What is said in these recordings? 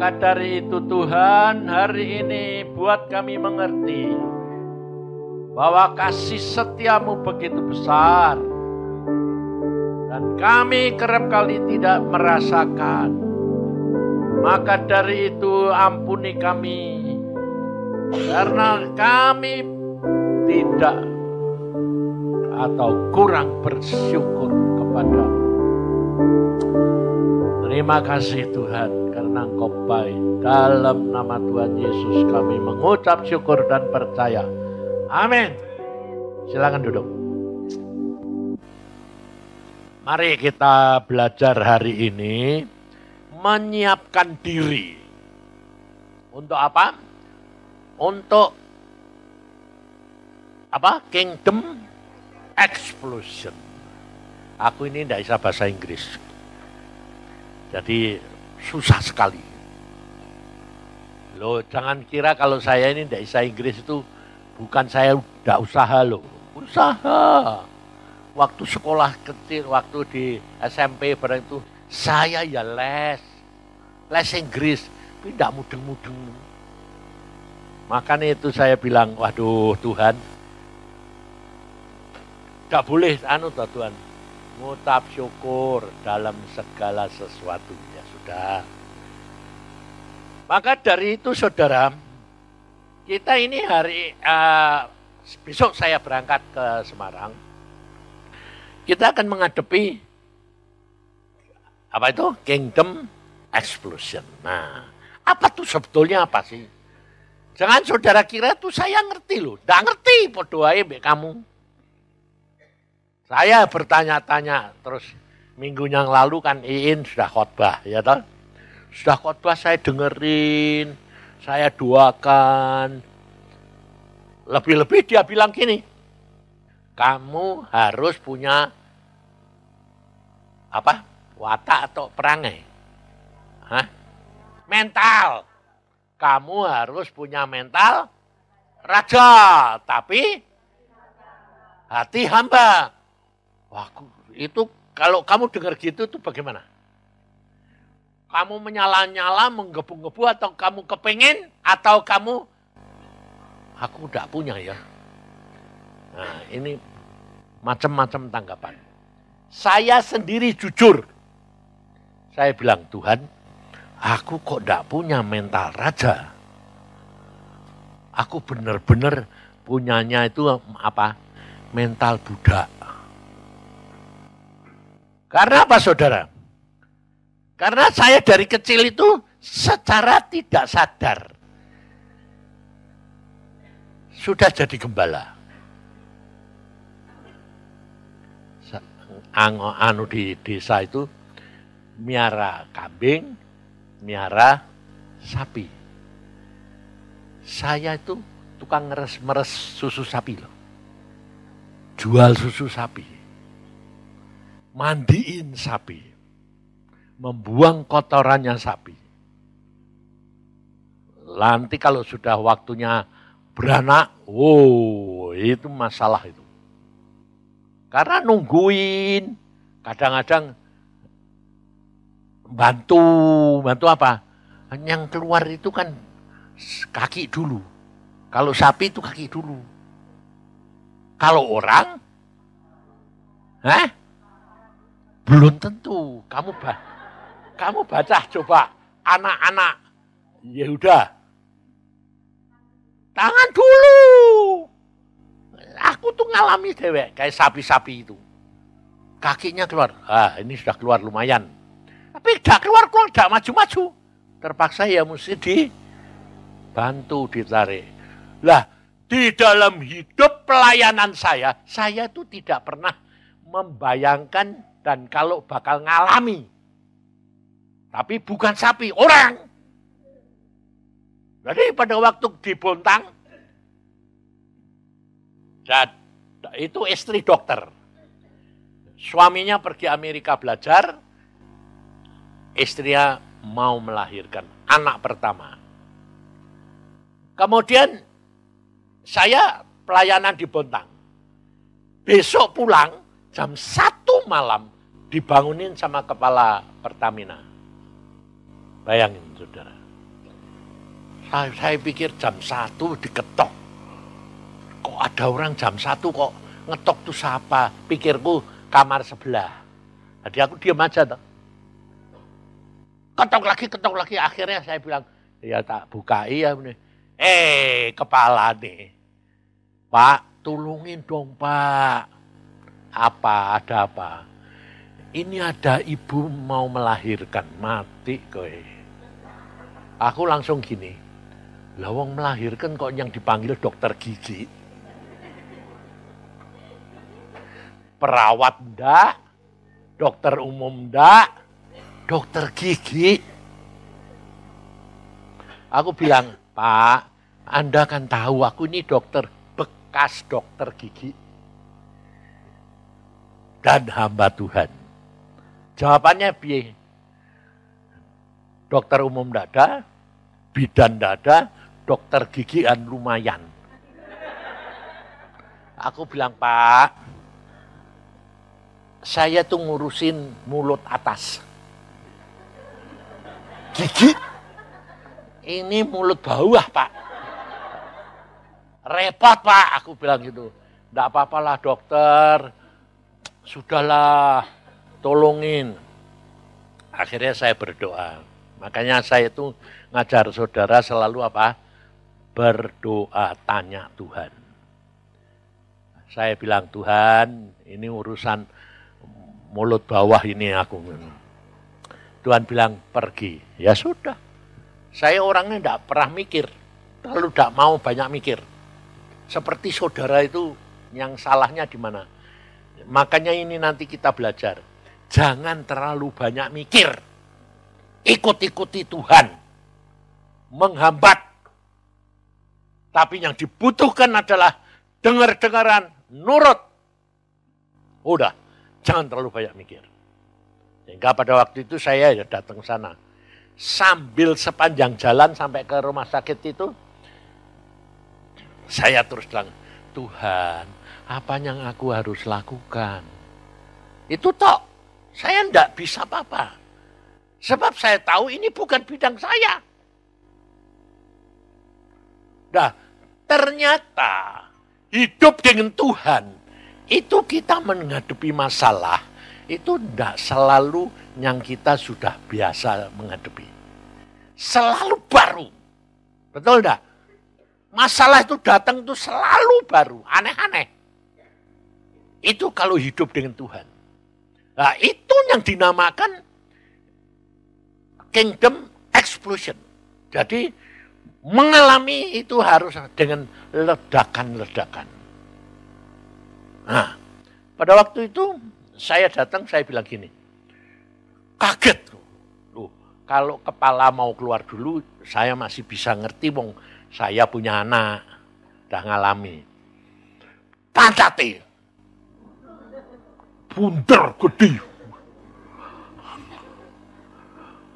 Maka dari itu Tuhan hari ini buat kami mengerti bahwa kasih setiamu begitu besar dan kami kerap kali tidak merasakan. Maka dari itu ampuni kami karena kami tidak atau kurang bersyukur kepada Terima kasih Tuhan karena engkau baik. Dalam nama Tuhan Yesus kami mengucap syukur dan percaya. Amin. Silakan duduk. Mari kita belajar hari ini menyiapkan diri. Untuk apa? Untuk apa? Kingdom explosion. Aku ini tidak bisa bahasa Inggris. Jadi susah sekali. Loh, jangan kira kalau saya ini tidak bisa Inggris itu bukan saya tidak usaha loh. Usaha. Waktu sekolah kecil, waktu di SMP barang itu, saya ya les. Les Inggris, tapi tidak mudeng-mudeng. Makanya itu saya bilang, waduh Tuhan, tidak boleh, anu Tuhan, ngutap syukur dalam segala sesuatu. Sudah. Maka dari itu saudara, kita ini hari uh, besok saya berangkat ke Semarang. Kita akan menghadapi apa itu? Kingdom explosion. Nah, apa tuh sebetulnya apa sih? Jangan saudara kira tuh saya ngerti loh. Nggak ngerti podoai kamu. Saya bertanya-tanya terus minggu yang lalu kan Iin sudah khotbah, ya toh? Sudah khotbah saya dengerin, saya doakan. Lebih-lebih dia bilang gini, kamu harus punya apa? Watak atau perangai? Eh? Hah? Mental. Kamu harus punya mental raja, tapi hati hamba. Wah, itu kalau kamu dengar gitu itu bagaimana? Kamu menyala-nyala, menggebu-gebu atau kamu kepengen atau kamu aku tidak punya ya. Nah, ini macam-macam tanggapan. Saya sendiri jujur. Saya bilang, Tuhan, aku kok tidak punya mental raja. Aku benar-benar punyanya itu apa? Mental budak karena apa saudara? Karena saya dari kecil itu secara tidak sadar sudah jadi gembala. Anu di desa itu miara kambing, miara sapi. Saya itu tukang meres meres susu sapi loh. Jual susu sapi mandiin sapi, membuang kotorannya sapi. Nanti kalau sudah waktunya beranak, oh itu masalah itu. Karena nungguin, kadang-kadang bantu, bantu apa? Yang keluar itu kan kaki dulu. Kalau sapi itu kaki dulu. Kalau orang, hah? Belum tentu. Kamu bah, kamu baca coba anak-anak Yehuda. Ya Tangan dulu. Aku tuh ngalami dewek kayak sapi-sapi itu. Kakinya keluar. Ah, ini sudah keluar lumayan. Tapi tidak keluar, keluar tidak maju-maju. Terpaksa ya mesti dibantu ditarik. Lah, di dalam hidup pelayanan saya, saya itu tidak pernah membayangkan dan kalau bakal ngalami. Tapi bukan sapi, orang. Jadi pada waktu dibontang, dan itu istri dokter. Suaminya pergi Amerika belajar, istrinya mau melahirkan anak pertama. Kemudian saya pelayanan di Bontang. Besok pulang, jam satu malam dibangunin sama kepala Pertamina. Bayangin saudara. Saya, saya pikir jam satu diketok. Kok ada orang jam satu? kok ngetok tuh siapa? Pikirku kamar sebelah. Jadi aku diam aja tuh. Ketok lagi, ketok lagi. Akhirnya saya bilang, ya tak buka iya. Eh, kepala nih. Pak, tulungin dong pak apa, ada apa? Ini ada ibu mau melahirkan, mati kowe. Aku langsung gini, lawang melahirkan kok yang dipanggil dokter gigi. Perawat ndak, dokter umum ndak, dokter gigi. Aku bilang, Pak, Anda kan tahu aku ini dokter bekas dokter gigi dan hamba Tuhan. Jawabannya piye? Dokter umum dada bidan dada dokter gigi dan lumayan. Aku bilang, Pak, saya tuh ngurusin mulut atas. Gigi? Ini mulut bawah, Pak. Repot, Pak, aku bilang gitu. Tidak apa-apalah dokter, sudahlah tolongin. Akhirnya saya berdoa. Makanya saya itu ngajar saudara selalu apa? Berdoa, tanya Tuhan. Saya bilang, Tuhan ini urusan mulut bawah ini aku. Tuhan bilang, pergi. Ya sudah. Saya orangnya tidak pernah mikir. Lalu tidak mau banyak mikir. Seperti saudara itu yang salahnya di mana? Makanya ini nanti kita belajar. Jangan terlalu banyak mikir. Ikut-ikuti Tuhan. Menghambat. Tapi yang dibutuhkan adalah dengar-dengaran, nurut. Udah, jangan terlalu banyak mikir. Sehingga pada waktu itu saya ya datang sana. Sambil sepanjang jalan sampai ke rumah sakit itu, saya terus bilang, Tuhan, apa yang aku harus lakukan. Itu tok, saya tidak bisa apa-apa. Sebab saya tahu ini bukan bidang saya. Nah, ternyata hidup dengan Tuhan itu kita menghadapi masalah itu tidak selalu yang kita sudah biasa menghadapi. Selalu baru. Betul tidak? Masalah itu datang itu selalu baru, aneh-aneh. Itu kalau hidup dengan Tuhan. Nah, itu yang dinamakan kingdom explosion. Jadi mengalami itu harus dengan ledakan-ledakan. Nah, pada waktu itu saya datang, saya bilang gini, kaget. Loh, kalau kepala mau keluar dulu, saya masih bisa ngerti, wong saya punya anak, udah ngalami. Pantate, Bundar gede.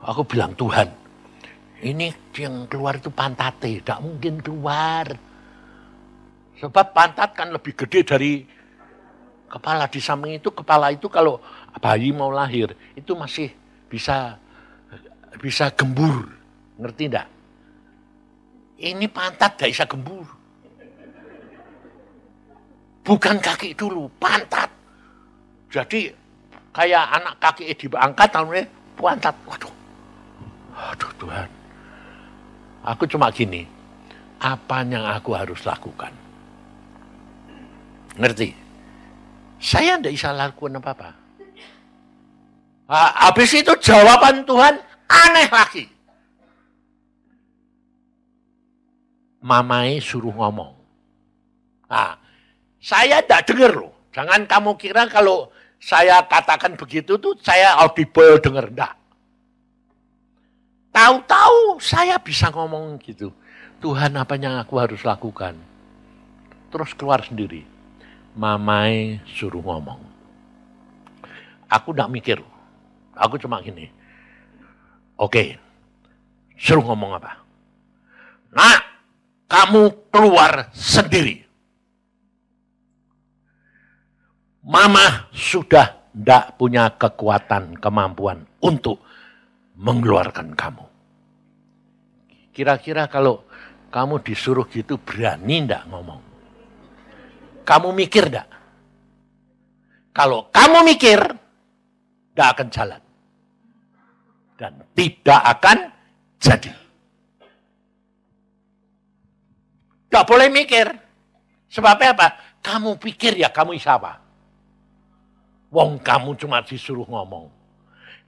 Aku bilang Tuhan, ini yang keluar itu pantate, tidak mungkin keluar. Sebab pantat kan lebih gede dari kepala. Di samping itu kepala itu kalau bayi mau lahir itu masih bisa bisa gembur, ngerti enggak? Ini pantat gak bisa gembur. Bukan kaki dulu, pantat. Jadi kayak anak kaki diangkat tahunnya puantat. Waduh. Aduh Tuhan. Aku cuma gini. Apa yang aku harus lakukan? Ngerti? Saya tidak bisa lakukan apa-apa. habis itu jawaban Tuhan aneh lagi. Mamai suruh ngomong. Nah, saya tidak dengar loh. Jangan kamu kira kalau saya katakan begitu tuh saya audible dengar enggak. Tahu-tahu saya bisa ngomong gitu. Tuhan apa yang aku harus lakukan? Terus keluar sendiri. Mamai suruh ngomong. Aku enggak mikir. Aku cuma gini. Oke. Suruh ngomong apa? Nah, kamu keluar sendiri. mama sudah tidak punya kekuatan, kemampuan untuk mengeluarkan kamu. Kira-kira kalau kamu disuruh gitu berani tidak ngomong? Kamu mikir ndak? Kalau kamu mikir, tidak akan jalan. Dan tidak akan jadi. Tidak boleh mikir. Sebabnya apa? Kamu pikir ya kamu siapa? Wong kamu cuma disuruh ngomong.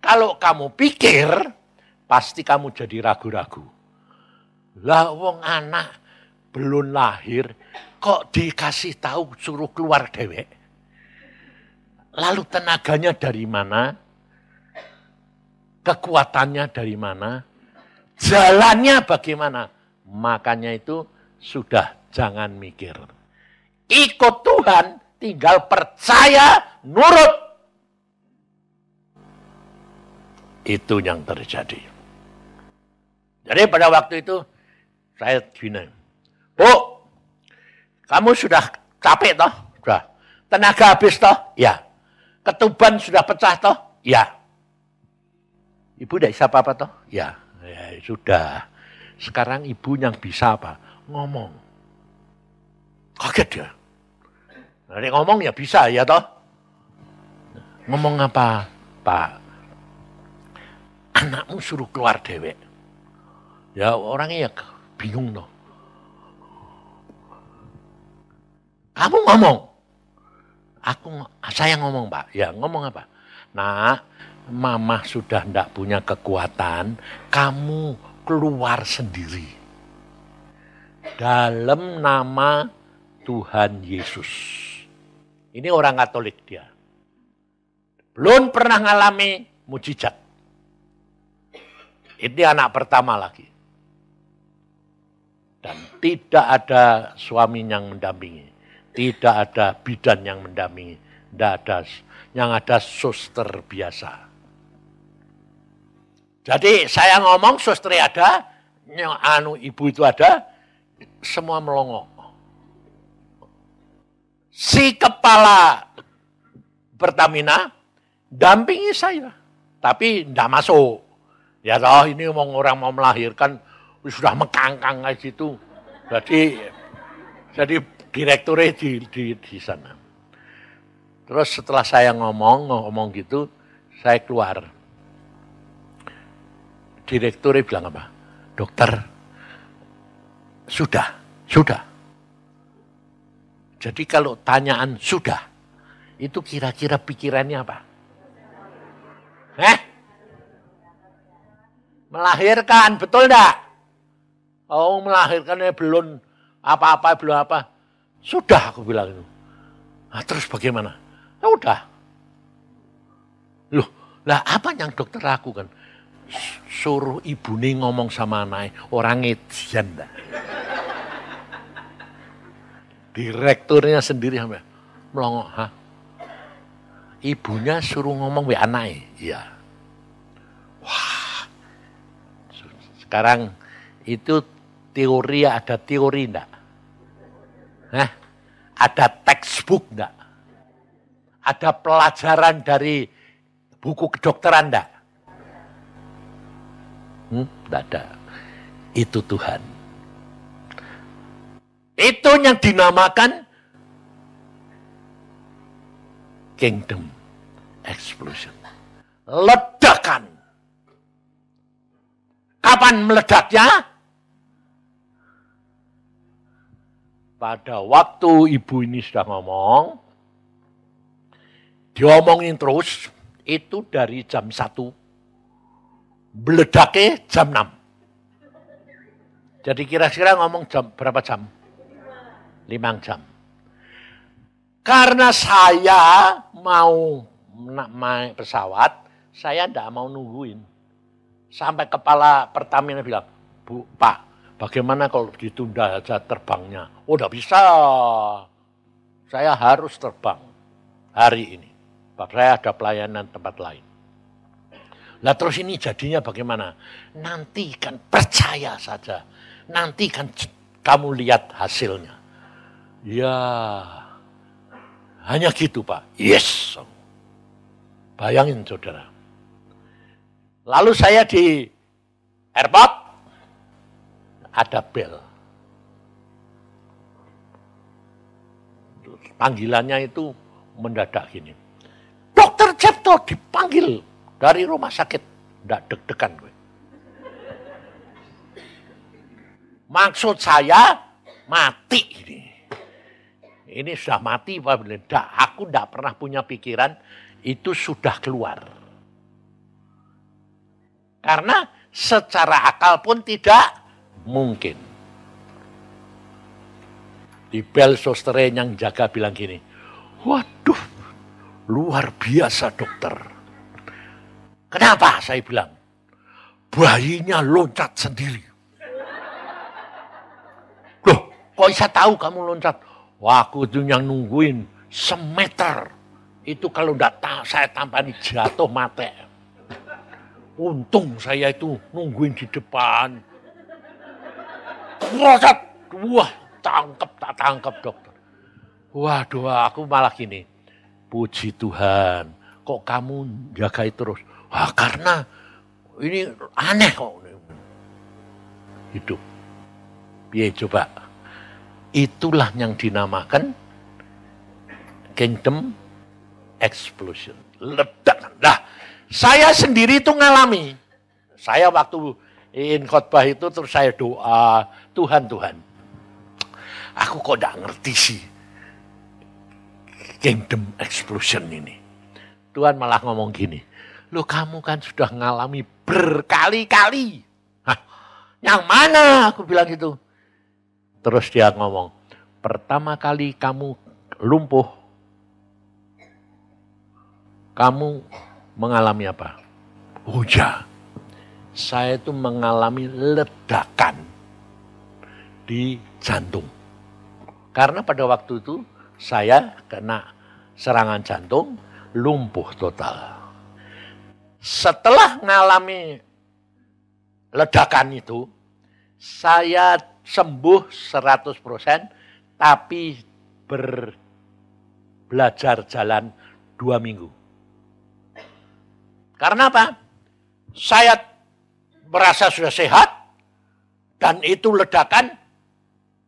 Kalau kamu pikir, pasti kamu jadi ragu-ragu. Lah wong anak belum lahir, kok dikasih tahu suruh keluar dewek? Lalu tenaganya dari mana? Kekuatannya dari mana? Jalannya bagaimana? Makanya itu sudah jangan mikir. Ikut Tuhan, tinggal percaya, nurut. Itu yang terjadi. Jadi pada waktu itu saya gini, Bu, kamu sudah capek toh? Sudah. Tenaga habis toh? Ya. Ketuban sudah pecah toh? Ya. Ibu tidak bisa apa-apa toh? Ya. ya. Sudah. Sekarang ibu yang bisa apa? Ngomong. Kaget ya. Nanti ngomong ya bisa ya toh. Ngomong apa, Pak? Anakmu suruh keluar dewek. Ya orangnya ya bingung loh. Kamu ngomong. Aku saya ngomong, Pak. Ya, ngomong apa? Nah, mama sudah tidak punya kekuatan, kamu keluar sendiri. Dalam nama Tuhan Yesus. Ini orang Katolik dia. Belum pernah ngalami mujizat. Ini anak pertama lagi. Dan tidak ada suami yang mendampingi. Tidak ada bidan yang mendampingi. Tidak ada yang ada suster biasa. Jadi saya ngomong suster ada, yang anu ibu itu ada, semua melongo si kepala Pertamina dampingi saya. Tapi tidak masuk. Ya toh ini mau orang mau melahirkan sudah mekangkang kayak gitu Jadi jadi direkturnya di, di, di sana. Terus setelah saya ngomong, ngomong gitu, saya keluar. Direkturnya bilang apa? Dokter, sudah, sudah. Jadi kalau tanyaan sudah, itu kira-kira pikirannya apa? Eh? Melahirkan, betul enggak? Oh, melahirkannya belum apa-apa, belum apa. Sudah aku bilang itu. Nah, terus bagaimana? Ya udah. Loh, lah apa yang dokter lakukan? Suruh ibu nih ngomong sama anaknya, orang edian. Direkturnya sendiri sampai melongo, hah? Ibunya suruh ngomong wih anai, Iya. Wah. Sekarang itu teori ada teori enggak? Hah? Ada textbook enggak? Ada pelajaran dari buku kedokteran enggak? Hmm? Enggak ada. Itu Tuhan. Itu yang dinamakan kingdom explosion. Ledakan. Kapan meledaknya? Pada waktu ibu ini sudah ngomong, diomongin terus, itu dari jam 1, meledaknya jam 6. Jadi kira-kira ngomong jam berapa jam? limang jam. Karena saya mau naik pesawat, saya tidak mau nungguin. Sampai kepala Pertamina bilang, Bu, Pak, bagaimana kalau ditunda saja terbangnya? Oh, tidak bisa. Saya harus terbang hari ini. Pak, saya ada pelayanan tempat lain. Nah, terus ini jadinya bagaimana? Nanti kan percaya saja. Nanti kan kamu lihat hasilnya. Ya, hanya gitu Pak. Yes. Bayangin saudara. Lalu saya di airport, ada bel. Panggilannya itu mendadak gini. Dokter Cipto dipanggil dari rumah sakit. Tidak deg-degan gue. Maksud saya mati ini ini sudah mati pak. aku tidak pernah punya pikiran itu sudah keluar. Karena secara akal pun tidak mungkin. Di bel sosteren yang jaga bilang gini, waduh luar biasa dokter. Kenapa saya bilang? Bayinya loncat sendiri. Loh, kok bisa tahu kamu loncat? Waktu itu yang nungguin semeter. Itu kalau data saya tanpa ini jatuh mati. Untung saya itu nungguin di depan. Rosat. Wah, tangkep, tak tangkep dokter. Waduh, aku malah gini. Puji Tuhan, kok kamu jagai terus? Wah, karena ini aneh kok hidup. Biar coba? Itulah yang dinamakan kingdom explosion. Ledakan. Nah, saya sendiri itu ngalami. Saya waktu in khotbah itu terus saya doa, Tuhan, Tuhan. Aku kok gak ngerti sih kingdom explosion ini. Tuhan malah ngomong gini, lo kamu kan sudah ngalami berkali-kali. yang mana? Aku bilang gitu. Terus dia ngomong, pertama kali kamu lumpuh, kamu mengalami apa? Hujan. Saya itu mengalami ledakan di jantung. Karena pada waktu itu saya kena serangan jantung, lumpuh total. Setelah mengalami ledakan itu, saya sembuh 100%, tapi ber, belajar jalan dua minggu. Karena apa? Saya merasa sudah sehat, dan itu ledakan,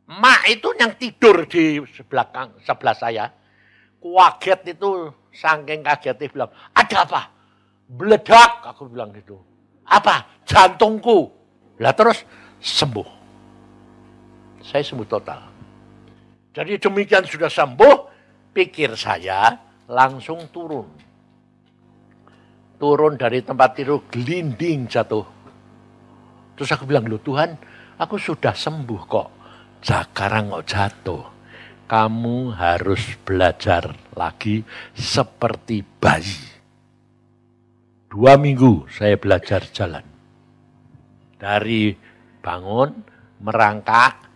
mak itu yang tidur di belakang sebelah saya, kaget itu saking dia bilang, ada apa? Beledak, aku bilang gitu. Apa? Jantungku. Lah terus sembuh saya sembuh total. Jadi demikian sudah sembuh, pikir saya langsung turun. Turun dari tempat tidur, gelinding jatuh. Terus aku bilang, lu Tuhan, aku sudah sembuh kok. Sekarang kok jatuh. Kamu harus belajar lagi seperti bayi. Dua minggu saya belajar jalan. Dari bangun, merangkak,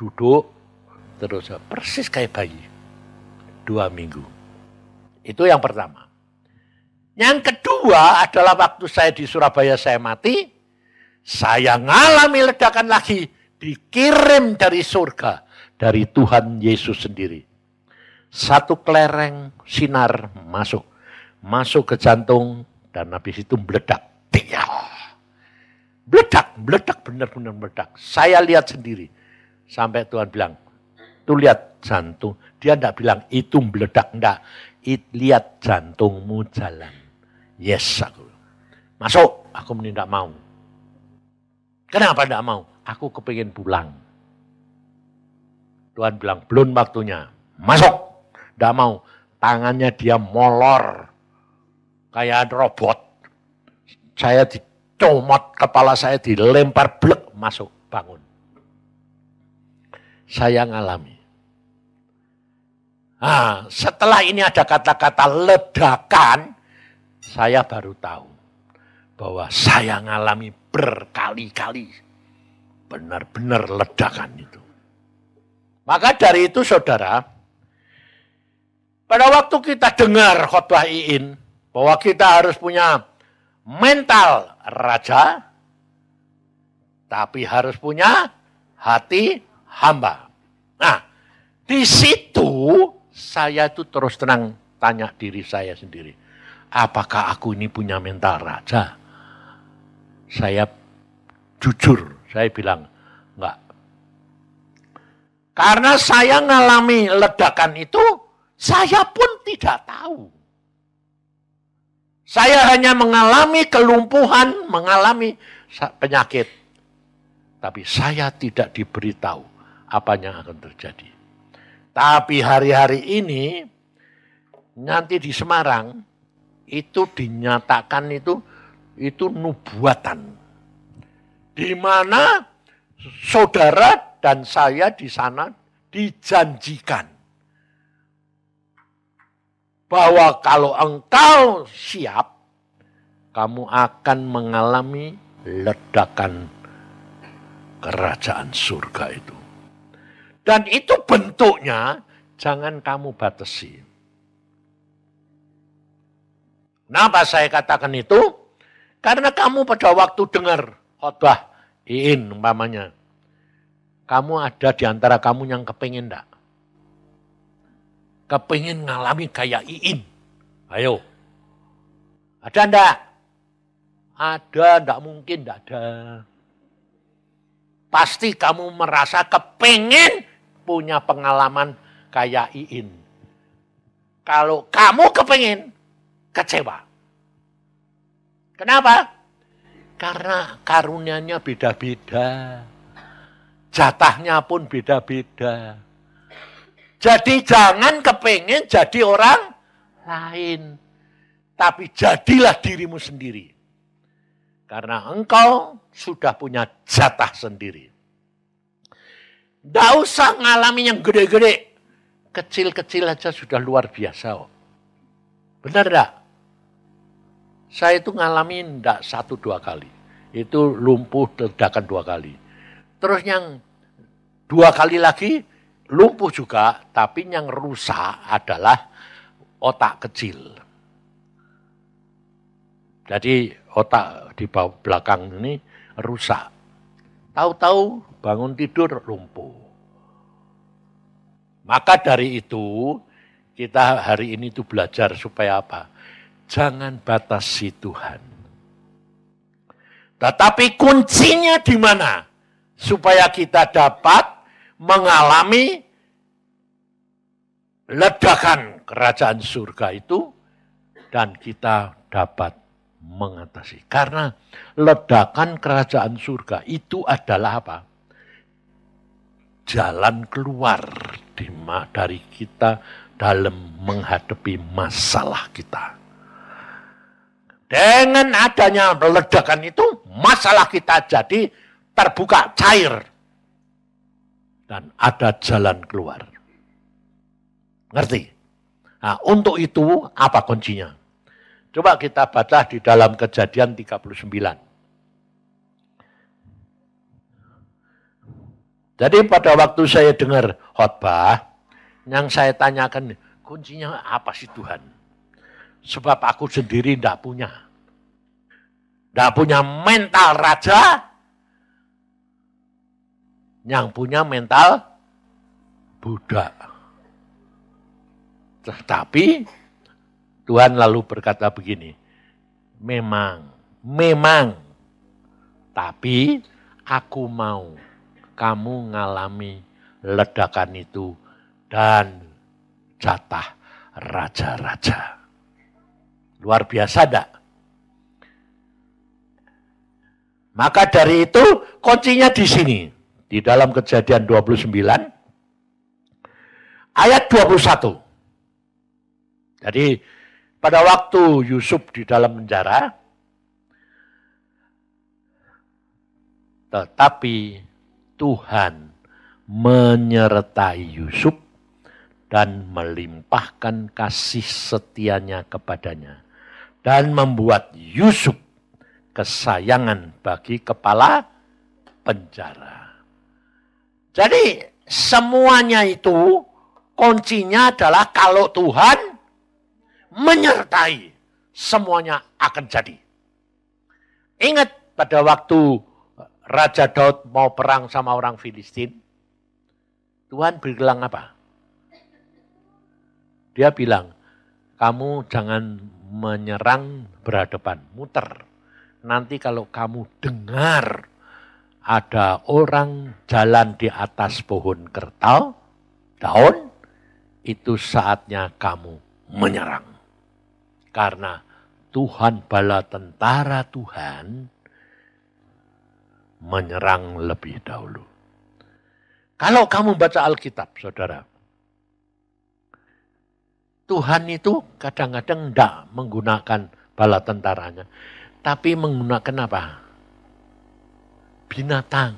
duduk terus persis kayak bayi dua minggu itu yang pertama yang kedua adalah waktu saya di Surabaya saya mati saya ngalami ledakan lagi dikirim dari surga dari Tuhan Yesus sendiri satu kelereng sinar masuk masuk ke jantung dan habis itu meledak tial meledak meledak benar-benar meledak saya lihat sendiri Sampai Tuhan bilang, tuh lihat jantung. Dia tidak bilang, itu meledak. Tidak. It, lihat jantungmu jalan. Yes, aku. Masuk. Aku tidak mau. Kenapa tidak mau? Aku kepingin pulang. Tuhan bilang, belum waktunya. Masuk. Tidak mau. Tangannya dia molor. Kayak robot. Saya dicomot, kepala saya dilempar, blek, masuk, bangun saya ngalami. Nah, setelah ini ada kata-kata ledakan, saya baru tahu bahwa saya ngalami berkali-kali benar-benar ledakan itu. Maka dari itu saudara, pada waktu kita dengar khotbah Iin, bahwa kita harus punya mental raja, tapi harus punya hati hamba. Nah, di situ saya tuh terus tenang tanya diri saya sendiri. Apakah aku ini punya mental raja? Saya jujur, saya bilang, enggak. Karena saya ngalami ledakan itu, saya pun tidak tahu. Saya hanya mengalami kelumpuhan, mengalami penyakit. Tapi saya tidak diberitahu apa yang akan terjadi. Tapi hari-hari ini nanti di Semarang itu dinyatakan itu itu nubuatan. Di mana saudara dan saya di sana dijanjikan bahwa kalau engkau siap kamu akan mengalami ledakan kerajaan surga itu. Dan itu bentuknya jangan kamu batasi. Kenapa saya katakan itu? Karena kamu pada waktu dengar khotbah Iin umpamanya. Kamu ada di antara kamu yang kepingin enggak? Kepingin ngalami gaya Iin. Ayo. Ada enggak? Ada, enggak mungkin enggak ada. Pasti kamu merasa kepingin punya pengalaman kayak Iin. Kalau kamu kepengen, kecewa. Kenapa? Karena karunianya beda-beda. Jatahnya pun beda-beda. Jadi jangan kepengen jadi orang lain. Tapi jadilah dirimu sendiri. Karena engkau sudah punya jatah sendiri. Tidak usah ngalamin yang gede-gede. Kecil-kecil aja sudah luar biasa. Oh. Benar tidak? Saya itu ngalamin tidak satu dua kali. Itu lumpuh ledakan dua kali. Terus yang dua kali lagi lumpuh juga, tapi yang rusak adalah otak kecil. Jadi otak di belakang ini rusak. Tahu-tahu bangun tidur lumpuh. Maka dari itu, kita hari ini itu belajar supaya apa? Jangan batasi Tuhan. Tetapi kuncinya di mana? Supaya kita dapat mengalami ledakan kerajaan surga itu dan kita dapat mengatasi. Karena ledakan kerajaan surga itu adalah apa? jalan keluar dari kita dalam menghadapi masalah kita. Dengan adanya ledakan itu, masalah kita jadi terbuka, cair. Dan ada jalan keluar. Ngerti? Nah, untuk itu apa kuncinya? Coba kita baca di dalam kejadian 39. Jadi pada waktu saya dengar khotbah, yang saya tanyakan, kuncinya apa sih Tuhan? Sebab aku sendiri tidak punya. Tidak punya mental raja, yang punya mental budak. Tetapi Tuhan lalu berkata begini, memang, memang, tapi aku mau kamu ngalami ledakan itu dan jatah raja-raja. Luar biasa dak? Maka dari itu kuncinya di sini. Di dalam kejadian 29 ayat 21. Jadi pada waktu Yusuf di dalam penjara, tetapi Tuhan menyertai Yusuf dan melimpahkan kasih setianya kepadanya dan membuat Yusuf kesayangan bagi kepala penjara. Jadi semuanya itu kuncinya adalah kalau Tuhan menyertai semuanya akan jadi. Ingat pada waktu Raja Daud mau perang sama orang Filistin, Tuhan bilang apa? Dia bilang, kamu jangan menyerang berhadapan, muter. Nanti kalau kamu dengar ada orang jalan di atas pohon kertal, daun, itu saatnya kamu menyerang. Karena Tuhan bala tentara Tuhan menyerang lebih dahulu. Kalau kamu baca Alkitab, saudara, Tuhan itu kadang-kadang tidak menggunakan bala tentaranya, tapi menggunakan apa? Binatang.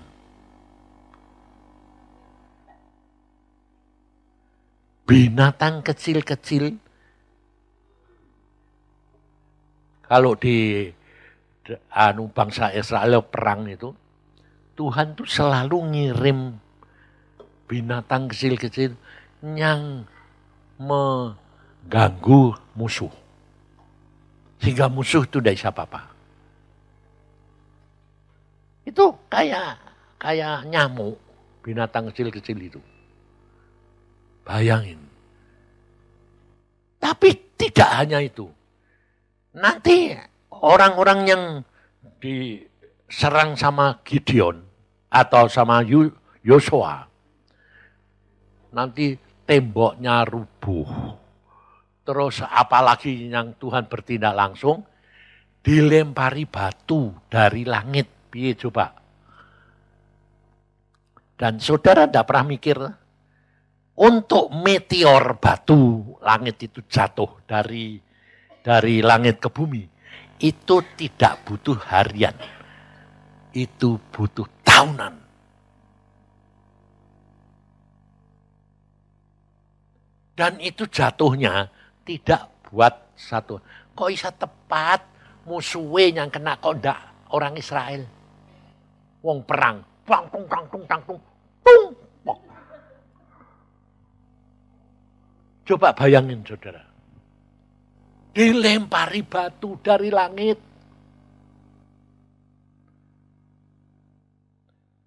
Binatang kecil-kecil. Kalau di anu bangsa Israel perang itu Tuhan tuh selalu ngirim binatang kecil-kecil yang mengganggu musuh. Sehingga musuh itu tidak siapa apa-apa. Itu kayak kayak nyamuk, binatang kecil-kecil itu. Bayangin. Tapi tidak hanya itu. Nanti orang-orang yang di serang sama Gideon atau sama Yosua. Nanti temboknya rubuh. Terus apalagi yang Tuhan bertindak langsung, dilempari batu dari langit. Biye coba? Dan saudara tidak pernah mikir, untuk meteor batu langit itu jatuh dari dari langit ke bumi, itu tidak butuh harian itu butuh tahunan. Dan itu jatuhnya tidak buat satu. Kok bisa tepat musuhnya yang kena kok enggak orang Israel? Wong perang, bang tung tang tung tang tung tung. Pok. Coba bayangin saudara. Dilempari batu dari langit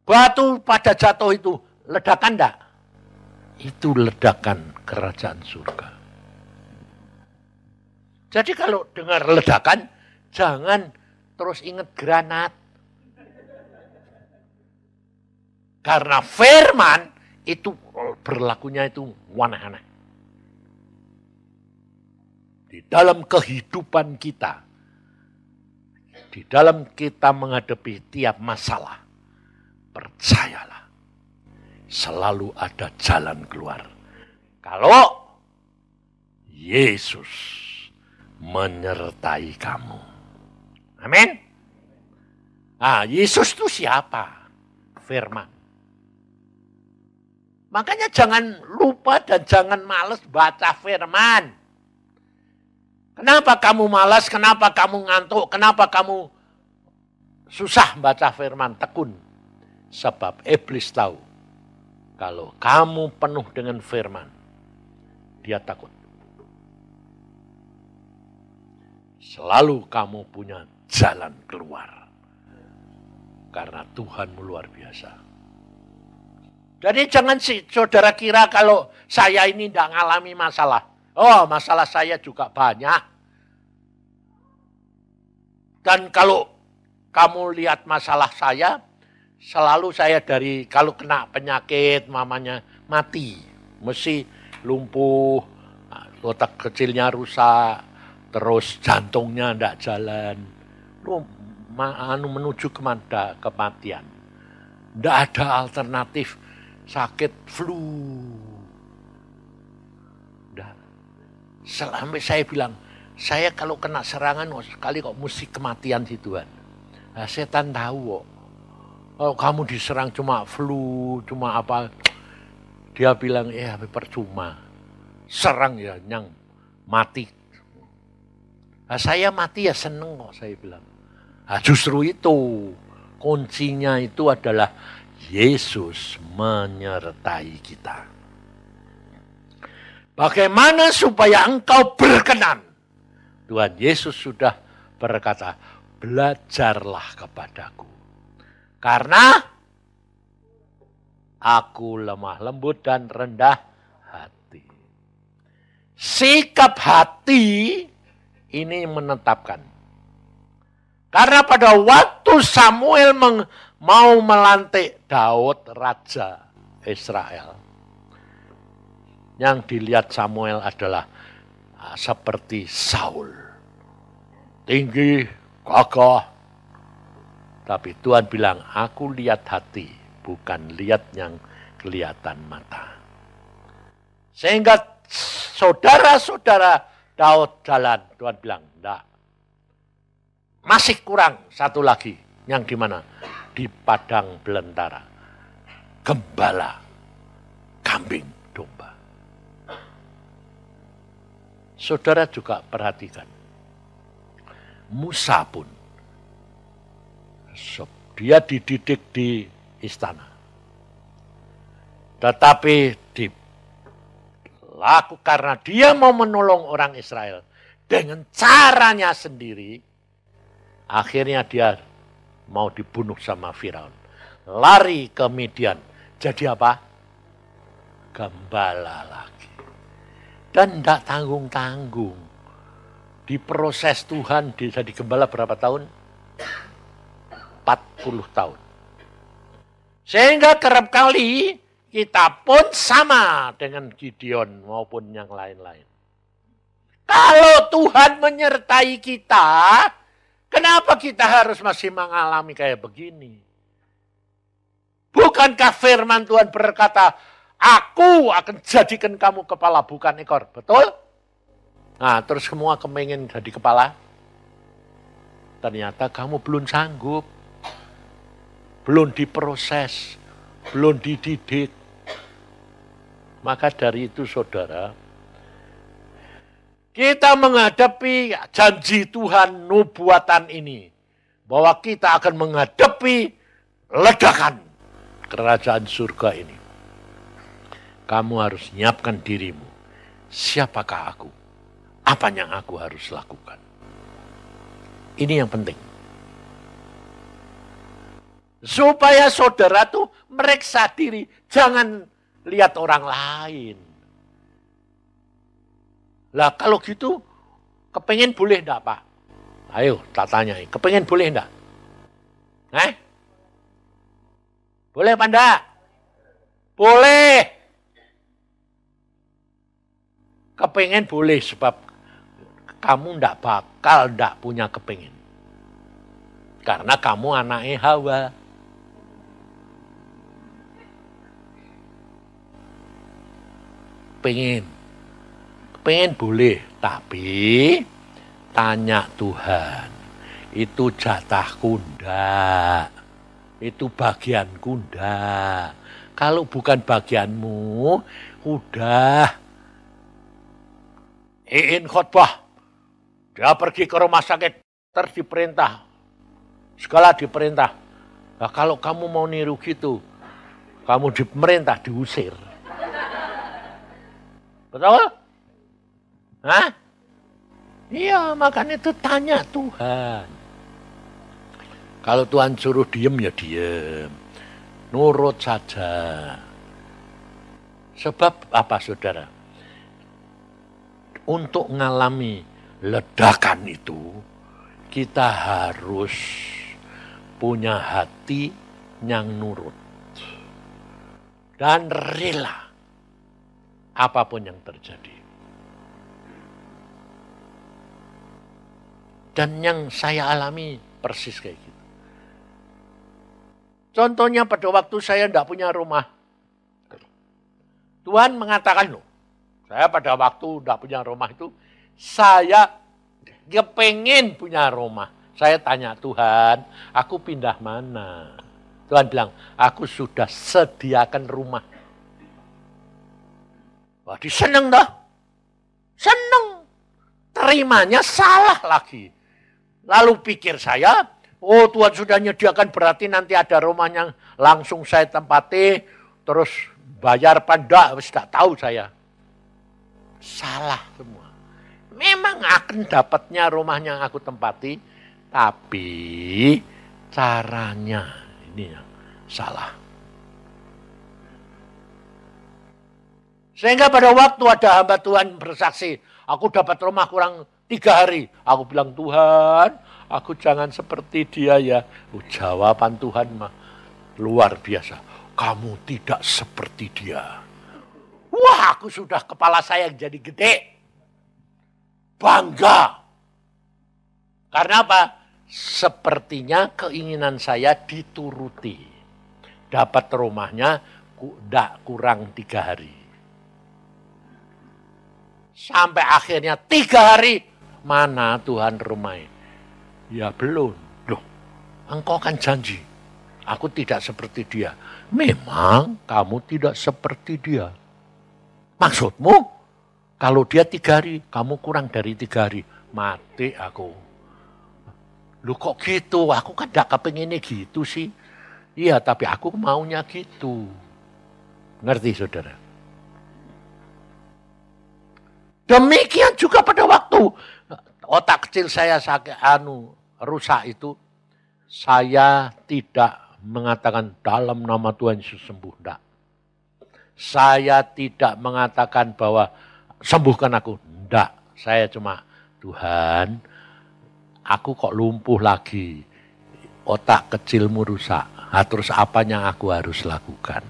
Batu pada jatuh itu ledakan enggak? Itu ledakan kerajaan surga. Jadi kalau dengar ledakan, jangan terus ingat granat. Karena firman itu berlakunya itu wanahana. Di dalam kehidupan kita, di dalam kita menghadapi tiap masalah, Percayalah, selalu ada jalan keluar. Kalau Yesus menyertai kamu. Amin. Ah, Yesus itu siapa? Firman. Makanya jangan lupa dan jangan males baca firman. Kenapa kamu malas? Kenapa kamu ngantuk? Kenapa kamu susah baca firman? Tekun. Sebab iblis tahu kalau kamu penuh dengan firman, dia takut. Selalu kamu punya jalan keluar. Karena Tuhan luar biasa. Jadi jangan sih saudara kira kalau saya ini tidak ngalami masalah. Oh masalah saya juga banyak. Dan kalau kamu lihat masalah saya, selalu saya dari kalau kena penyakit mamanya mati, mesti lumpuh, otak kecilnya rusak, terus jantungnya tidak jalan. Lu anu menuju kemana kematian. Tidak ada alternatif sakit flu. dan Selama saya bilang, saya kalau kena serangan sekali kok mesti kematian si Tuhan. Nah, setan tahu kok oh, kamu diserang cuma flu, cuma apa. Dia bilang, ya percuma. Serang ya, nyang. Mati. Nah, saya mati ya seneng kok, saya bilang. Nah, justru itu. Kuncinya itu adalah Yesus menyertai kita. Bagaimana supaya engkau berkenan? Tuhan Yesus sudah berkata, belajarlah kepadaku. Karena aku lemah lembut dan rendah hati. Sikap hati ini menetapkan. Karena pada waktu Samuel meng, mau melantik Daud raja Israel. Yang dilihat Samuel adalah ah, seperti Saul. Tinggi, gagah, tapi Tuhan bilang, aku lihat hati, bukan lihat yang kelihatan mata. Sehingga saudara-saudara Daud jalan, Tuhan bilang, enggak. Masih kurang satu lagi. Yang di mana? Di padang belentara. Gembala kambing domba. Saudara juga perhatikan. Musa pun dia dididik di istana. Tetapi di laku karena dia mau menolong orang Israel dengan caranya sendiri, akhirnya dia mau dibunuh sama Firaun. Lari ke Midian. Jadi apa? Gembala lagi. Dan tidak tanggung-tanggung. Diproses Tuhan jadi gembala berapa tahun? 40 tahun. Sehingga kerap kali kita pun sama dengan Gideon maupun yang lain-lain. Kalau Tuhan menyertai kita, kenapa kita harus masih mengalami kayak begini? Bukankah firman Tuhan berkata, aku akan jadikan kamu kepala bukan ekor, betul? Nah, terus semua kemengen jadi kepala. Ternyata kamu belum sanggup belum diproses, belum dididik. Maka dari itu saudara, kita menghadapi janji Tuhan nubuatan ini. Bahwa kita akan menghadapi ledakan kerajaan surga ini. Kamu harus nyiapkan dirimu. Siapakah aku? Apa yang aku harus lakukan? Ini yang penting. Supaya saudara tuh meriksa diri, jangan lihat orang lain. Lah kalau gitu, kepengen boleh enggak Pak? Ayo, tak tanya. Kepengen boleh enggak? Eh? Boleh apa Boleh. Kepengen boleh sebab kamu enggak bakal enggak punya kepengen. Karena kamu anaknya Hawa. pengen pengen boleh, tapi tanya Tuhan. Itu jatah kunda Itu bagian kunda Kalau bukan bagianmu, udah. Iin khotbah. Dia pergi ke rumah sakit, terus diperintah. Segala diperintah. Nah, kalau kamu mau niru gitu, kamu diperintah diusir. Betul? Hah? Iya, makanya itu tanya Tuhan. Kalau Tuhan suruh diem ya diem. Nurut saja. Sebab apa saudara? Untuk mengalami ledakan itu, kita harus punya hati yang nurut dan rela apapun yang terjadi. Dan yang saya alami persis kayak gitu. Contohnya pada waktu saya tidak punya rumah. Tuhan mengatakan loh, saya pada waktu tidak punya rumah itu, saya kepengen punya rumah. Saya tanya Tuhan, aku pindah mana? Tuhan bilang, aku sudah sediakan rumah Berarti seneng dah. Seneng. Terimanya salah lagi. Lalu pikir saya, oh Tuhan sudah nyediakan berarti nanti ada rumah yang langsung saya tempati, terus bayar panda, tidak tahu saya. Salah semua. Memang akan dapatnya rumah yang aku tempati, tapi caranya ini yang salah. Sehingga pada waktu ada hamba Tuhan bersaksi, aku dapat rumah kurang tiga hari. Aku bilang, Tuhan, aku jangan seperti dia ya. Oh, jawaban Tuhan mah luar biasa. Kamu tidak seperti dia. Wah, aku sudah kepala saya jadi gede. Bangga. Karena apa? Sepertinya keinginan saya dituruti. Dapat rumahnya tidak kurang tiga hari. Sampai akhirnya tiga hari, mana Tuhan rumah ini? Ya belum. Loh, engkau kan janji. Aku tidak seperti dia. Memang kamu tidak seperti dia. Maksudmu, kalau dia tiga hari, kamu kurang dari tiga hari. Mati aku. Lu kok gitu? Aku kan gak kepengennya gitu sih. Iya, tapi aku maunya gitu. Ngerti saudara? Demikian juga pada waktu otak kecil saya sakit anu rusak itu, saya tidak mengatakan dalam nama Tuhan Yesus sembuh, enggak. Saya tidak mengatakan bahwa sembuhkan aku, enggak. Saya cuma Tuhan, aku kok lumpuh lagi, otak kecilmu rusak. Nah, terus apa yang aku harus lakukan?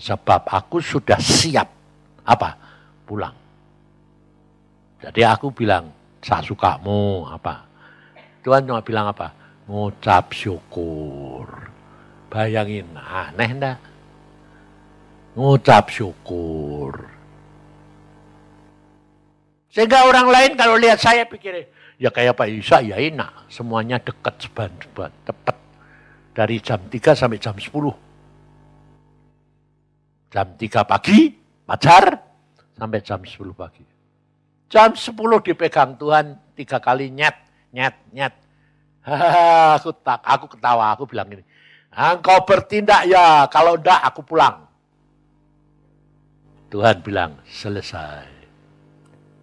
Sebab aku sudah siap apa? Pulang. Jadi aku bilang, saya suka mu apa? Tuhan cuma bilang apa? Ngucap syukur. Bayangin, aneh enggak? Ngucap syukur. Sehingga orang lain kalau lihat saya pikir, ya kayak Pak Isa ya enak. Semuanya dekat seban-seban, tepat. Dari jam 3 sampai jam 10. Jam 3 pagi pacar sampai jam 10 pagi. Jam 10 dipegang Tuhan tiga kali nyet, nyet, nyet. aku tak, aku ketawa, aku bilang ini Engkau bertindak ya, kalau enggak aku pulang. Tuhan bilang, selesai.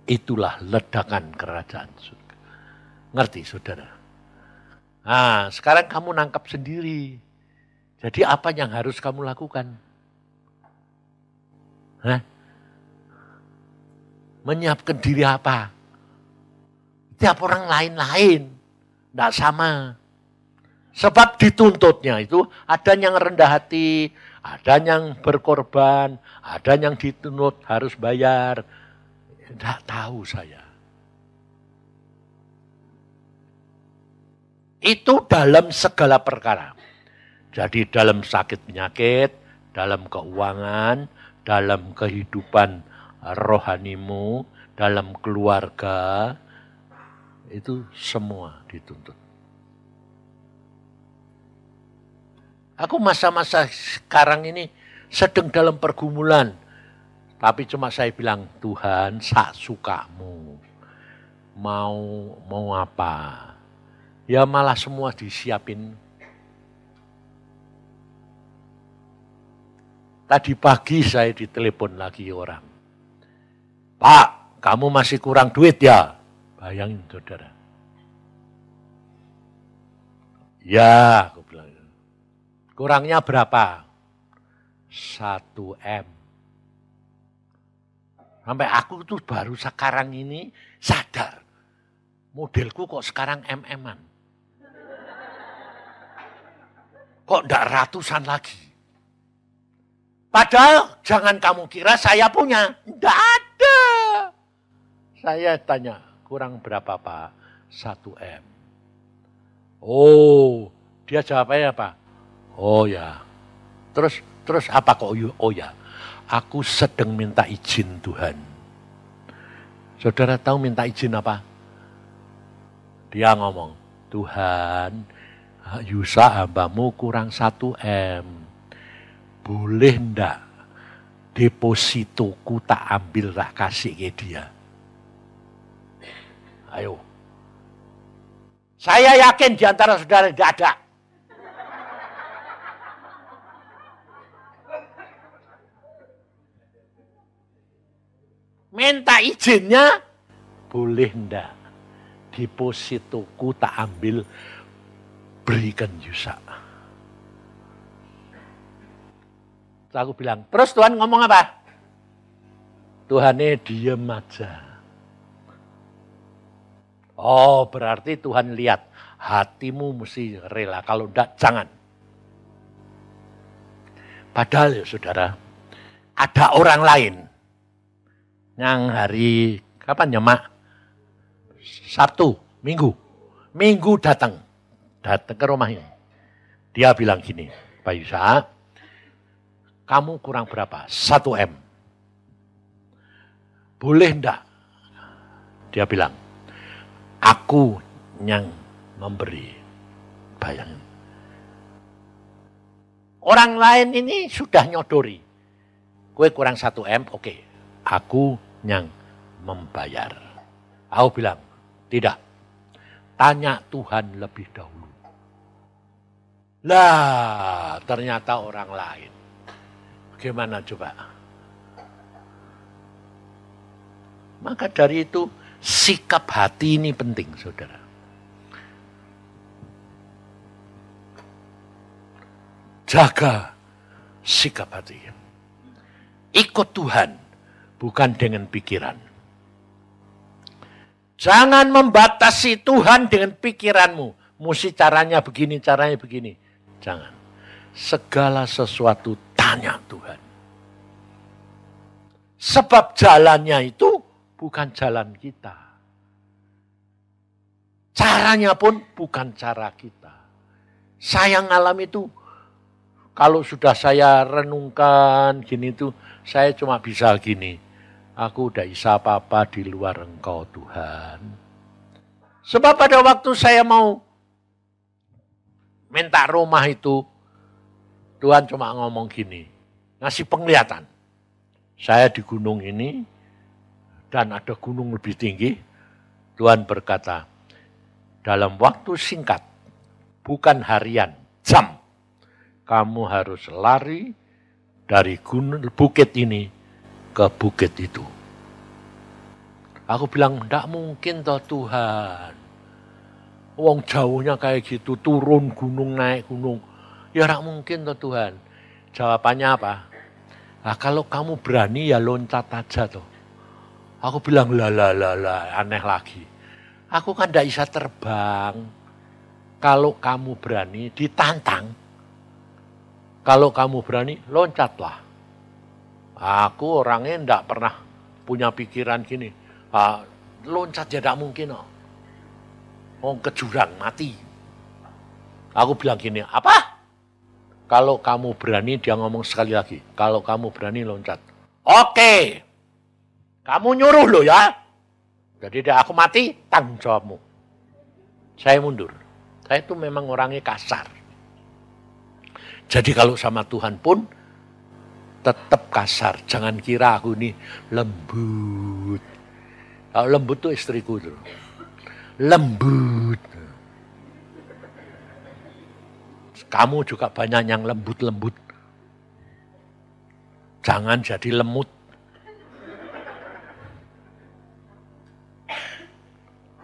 Itulah ledakan kerajaan surga. Ngerti saudara? Nah, sekarang kamu nangkap sendiri. Jadi apa yang harus kamu lakukan? Hah? Menyiapkan diri apa? Tiap orang lain-lain. Tidak sama. Sebab dituntutnya itu ada yang rendah hati, ada yang berkorban, ada yang dituntut harus bayar. Tidak tahu saya. Itu dalam segala perkara. Jadi dalam sakit penyakit, dalam keuangan, dalam kehidupan rohanimu, dalam keluarga, itu semua dituntut. Aku masa-masa sekarang ini sedang dalam pergumulan. Tapi cuma saya bilang, Tuhan, sak sukamu. Mau, mau apa? Ya malah semua disiapin Tadi pagi saya ditelepon lagi orang. Pak, kamu masih kurang duit ya? Bayangin saudara. Ya, aku bilang. Kurangnya berapa? Satu m Sampai aku itu baru sekarang ini sadar. Modelku kok sekarang MM-an. Kok enggak ratusan lagi. Padahal jangan kamu kira saya punya. Tidak ada. Saya tanya, kurang berapa Pak? satu m Oh, dia jawabnya apa? Oh ya. Terus terus apa kok oh ya? Aku sedang minta izin Tuhan. Saudara tahu minta izin apa? Dia ngomong, Tuhan, Yusa hambamu kurang satu M boleh ndak depositoku tak ambil lah kasih ke dia. Ayo. Saya yakin di antara saudara tidak ada. Minta izinnya boleh ndak depositoku tak ambil berikan Yusak Terus aku bilang, terus Tuhan ngomong apa? Tuhannya diem aja. Oh, berarti Tuhan lihat hatimu mesti rela. Kalau enggak, jangan. Padahal ya saudara, ada orang lain yang hari kapan ya mak? Sabtu, minggu. Minggu datang. Datang ke rumahnya. Dia bilang gini, Pak Yusak, kamu kurang berapa? 1 M. Boleh enggak? Dia bilang, aku yang memberi. Bayangin. Orang lain ini sudah nyodori. Kue kurang 1 M, oke. Okay. Aku yang membayar. Aku bilang, tidak. Tanya Tuhan lebih dahulu. Lah, ternyata orang lain. Gimana coba? Maka dari itu sikap hati ini penting, saudara. Jaga sikap hati. Ikut Tuhan, bukan dengan pikiran. Jangan membatasi Tuhan dengan pikiranmu. Mesti caranya begini, caranya begini. Jangan. Segala sesuatu tanya Tuhan. Sebab jalannya itu bukan jalan kita. Caranya pun bukan cara kita. Saya ngalami itu kalau sudah saya renungkan gini tuh, saya cuma bisa gini. Aku udah isa apa-apa di luar engkau Tuhan. Sebab pada waktu saya mau minta rumah itu, Tuhan cuma ngomong gini, ngasih penglihatan. Saya di gunung ini, dan ada gunung lebih tinggi, Tuhan berkata, dalam waktu singkat, bukan harian, jam, kamu harus lari dari gunung, bukit ini ke bukit itu. Aku bilang, tidak mungkin toh Tuhan. Wong jauhnya kayak gitu, turun gunung, naik gunung. Ya orang mungkin tuh Tuhan. Jawabannya apa? Nah, kalau kamu berani ya loncat aja tuh. Aku bilang lah lah lah la, aneh lagi. Aku kan tidak bisa terbang. Kalau kamu berani ditantang. Kalau kamu berani loncatlah. Aku orangnya tidak pernah punya pikiran gini. Ah, loncat jadi ya tidak mungkin. Oh. oh, ke jurang mati. Aku bilang gini, apa? Kalau kamu berani, dia ngomong sekali lagi. Kalau kamu berani loncat. Oke. Kamu nyuruh lo ya. Jadi dia aku mati, tanggung jawabmu. Saya mundur. Saya itu memang orangnya kasar. Jadi kalau sama Tuhan pun tetap kasar. Jangan kira aku ini lembut. Kalau lembut tuh istriku tuh. Lembut. Kamu juga banyak yang lembut-lembut. Jangan jadi lemut.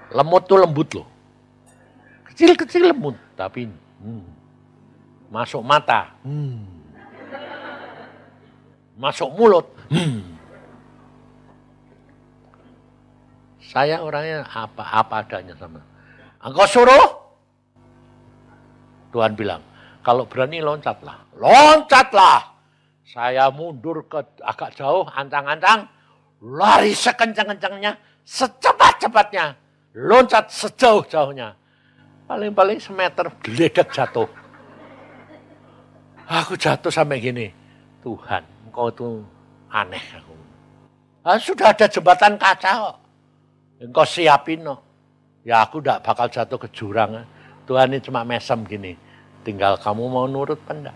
Lemut tuh lembut loh. Kecil-kecil lembut, tapi hmm, masuk mata. Hmm. Masuk mulut. Hmm. Saya orangnya apa-apa adanya sama. Engkau suruh? Tuhan bilang, kalau berani loncatlah. Loncatlah. Saya mundur ke agak jauh, antang-antang. Lari sekencang-kencangnya, secepat-cepatnya. Loncat sejauh-jauhnya. Paling-paling semeter, geledek jatuh. Aku jatuh sampai gini. Tuhan, engkau tuh aneh aku. Ah, sudah ada jembatan kaca Engkau siapin no. Ya aku tidak bakal jatuh ke jurang. Tuhan ini cuma mesem gini. Tinggal kamu mau nurut penda,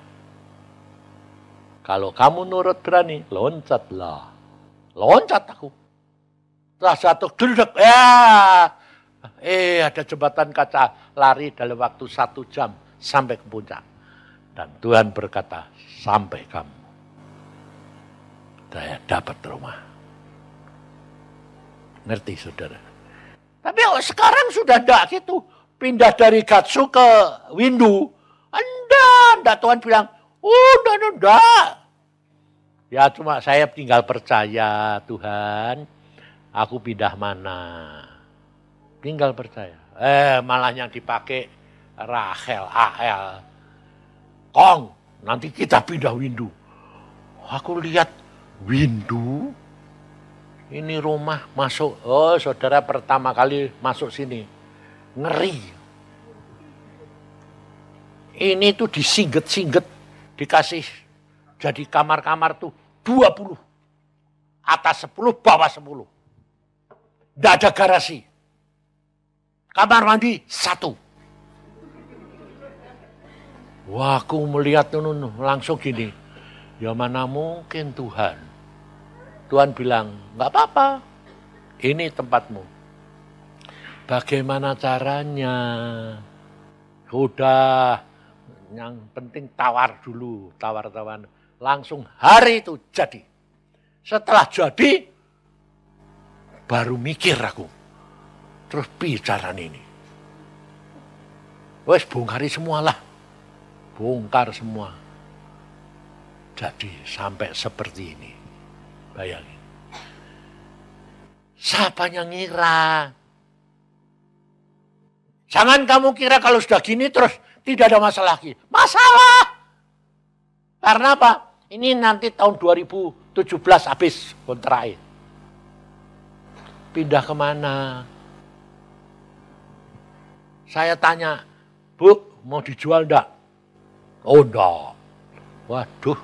Kalau kamu nurut berani, loncatlah. Loncat aku. Salah satu duduk ya. Eh, ada jembatan kaca lari dalam waktu satu jam sampai ke puncak. Dan Tuhan berkata, sampai kamu. Saya dapat rumah. Ngerti saudara? Tapi oh, sekarang sudah tidak gitu. Pindah dari Gatsu ke Windu. Anda, enggak Tuhan bilang, udah, oh, udah. enggak. Ya cuma saya tinggal percaya Tuhan, aku pindah mana. Tinggal percaya. Eh malah yang dipakai Rahel, Ahel. Kong, nanti kita pindah windu. Aku lihat windu, ini rumah masuk. Oh saudara pertama kali masuk sini. Ngeri, ini tuh disinget singget dikasih jadi kamar-kamar tuh 20. Atas 10, bawah 10. Tidak ada garasi. Kamar mandi satu. Wah, aku melihat nun langsung gini. Ya mana mungkin Tuhan. Tuhan bilang, nggak apa-apa. Ini tempatmu. Bagaimana caranya? Sudah yang penting tawar dulu, tawar-tawar. Langsung hari itu jadi. Setelah jadi, baru mikir aku. Terus bicara ini. Wes bongkari semualah. Bongkar semua. Jadi sampai seperti ini. Bayangin. Siapa yang ngira? Jangan kamu kira kalau sudah gini terus tidak ada masalah lagi. Masalah. Karena apa? Ini nanti tahun 2017 habis kontraknya. Pindah kemana? Saya tanya, Bu, mau dijual enggak? Oh, enggak. Waduh.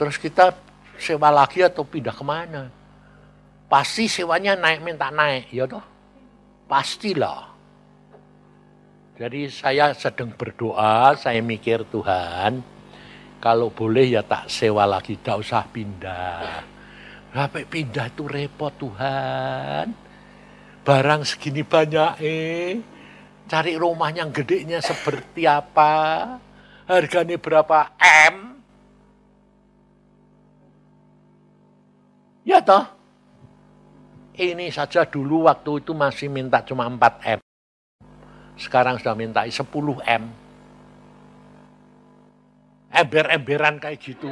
Terus kita sewa lagi atau pindah kemana? Pasti sewanya naik minta naik, ya toh? Pastilah. Jadi saya sedang berdoa, saya mikir Tuhan, kalau boleh ya tak sewa lagi, tak usah pindah. Sampai pindah itu repot Tuhan. Barang segini banyak eh. Cari rumah yang gedenya seperti apa. Harganya berapa M. Ya toh. Ini saja dulu waktu itu masih minta cuma 4 M sekarang sudah minta 10 M. Ember-emberan kayak gitu.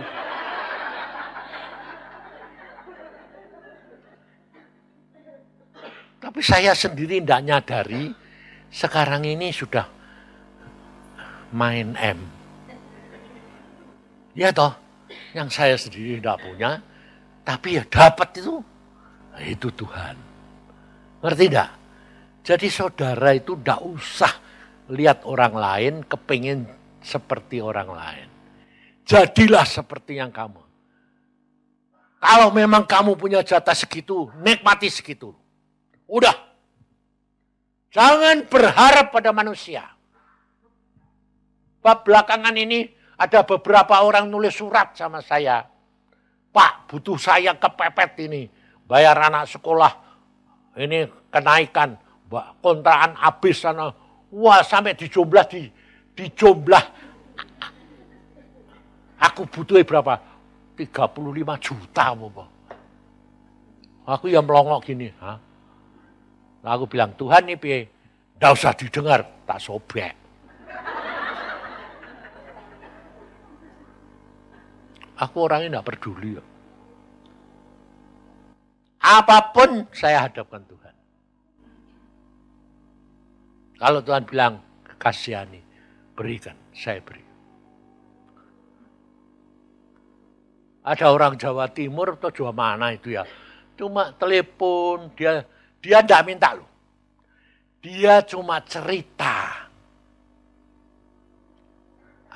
Tapi saya sendiri tidak nyadari sekarang ini sudah main M. Ya toh, yang saya sendiri tidak punya, tapi ya dapat itu, nah, itu Tuhan. Ngerti tidak? Jadi saudara itu tidak usah lihat orang lain kepingin seperti orang lain. Jadilah seperti yang kamu. Kalau memang kamu punya jatah segitu, nikmati segitu. Udah. Jangan berharap pada manusia. Pak belakangan ini ada beberapa orang nulis surat sama saya. Pak, butuh saya kepepet ini. Bayar anak sekolah. Ini kenaikan kontrakan habis sana. Wah, sampai dijumlah di dijumlah aku butuh berapa? 35 juta, Bapak. Aku yang melongok gini, ha? Nah, aku bilang, Tuhan nih, piye? Nggak usah didengar, tak sobek. Aku orangnya tidak peduli. Ya. Apapun saya hadapkan Tuhan. Kalau Tuhan bilang, kasihani, berikan, saya beri. Ada orang Jawa Timur atau Jawa mana itu ya, cuma telepon, dia dia tidak minta loh. Dia cuma cerita.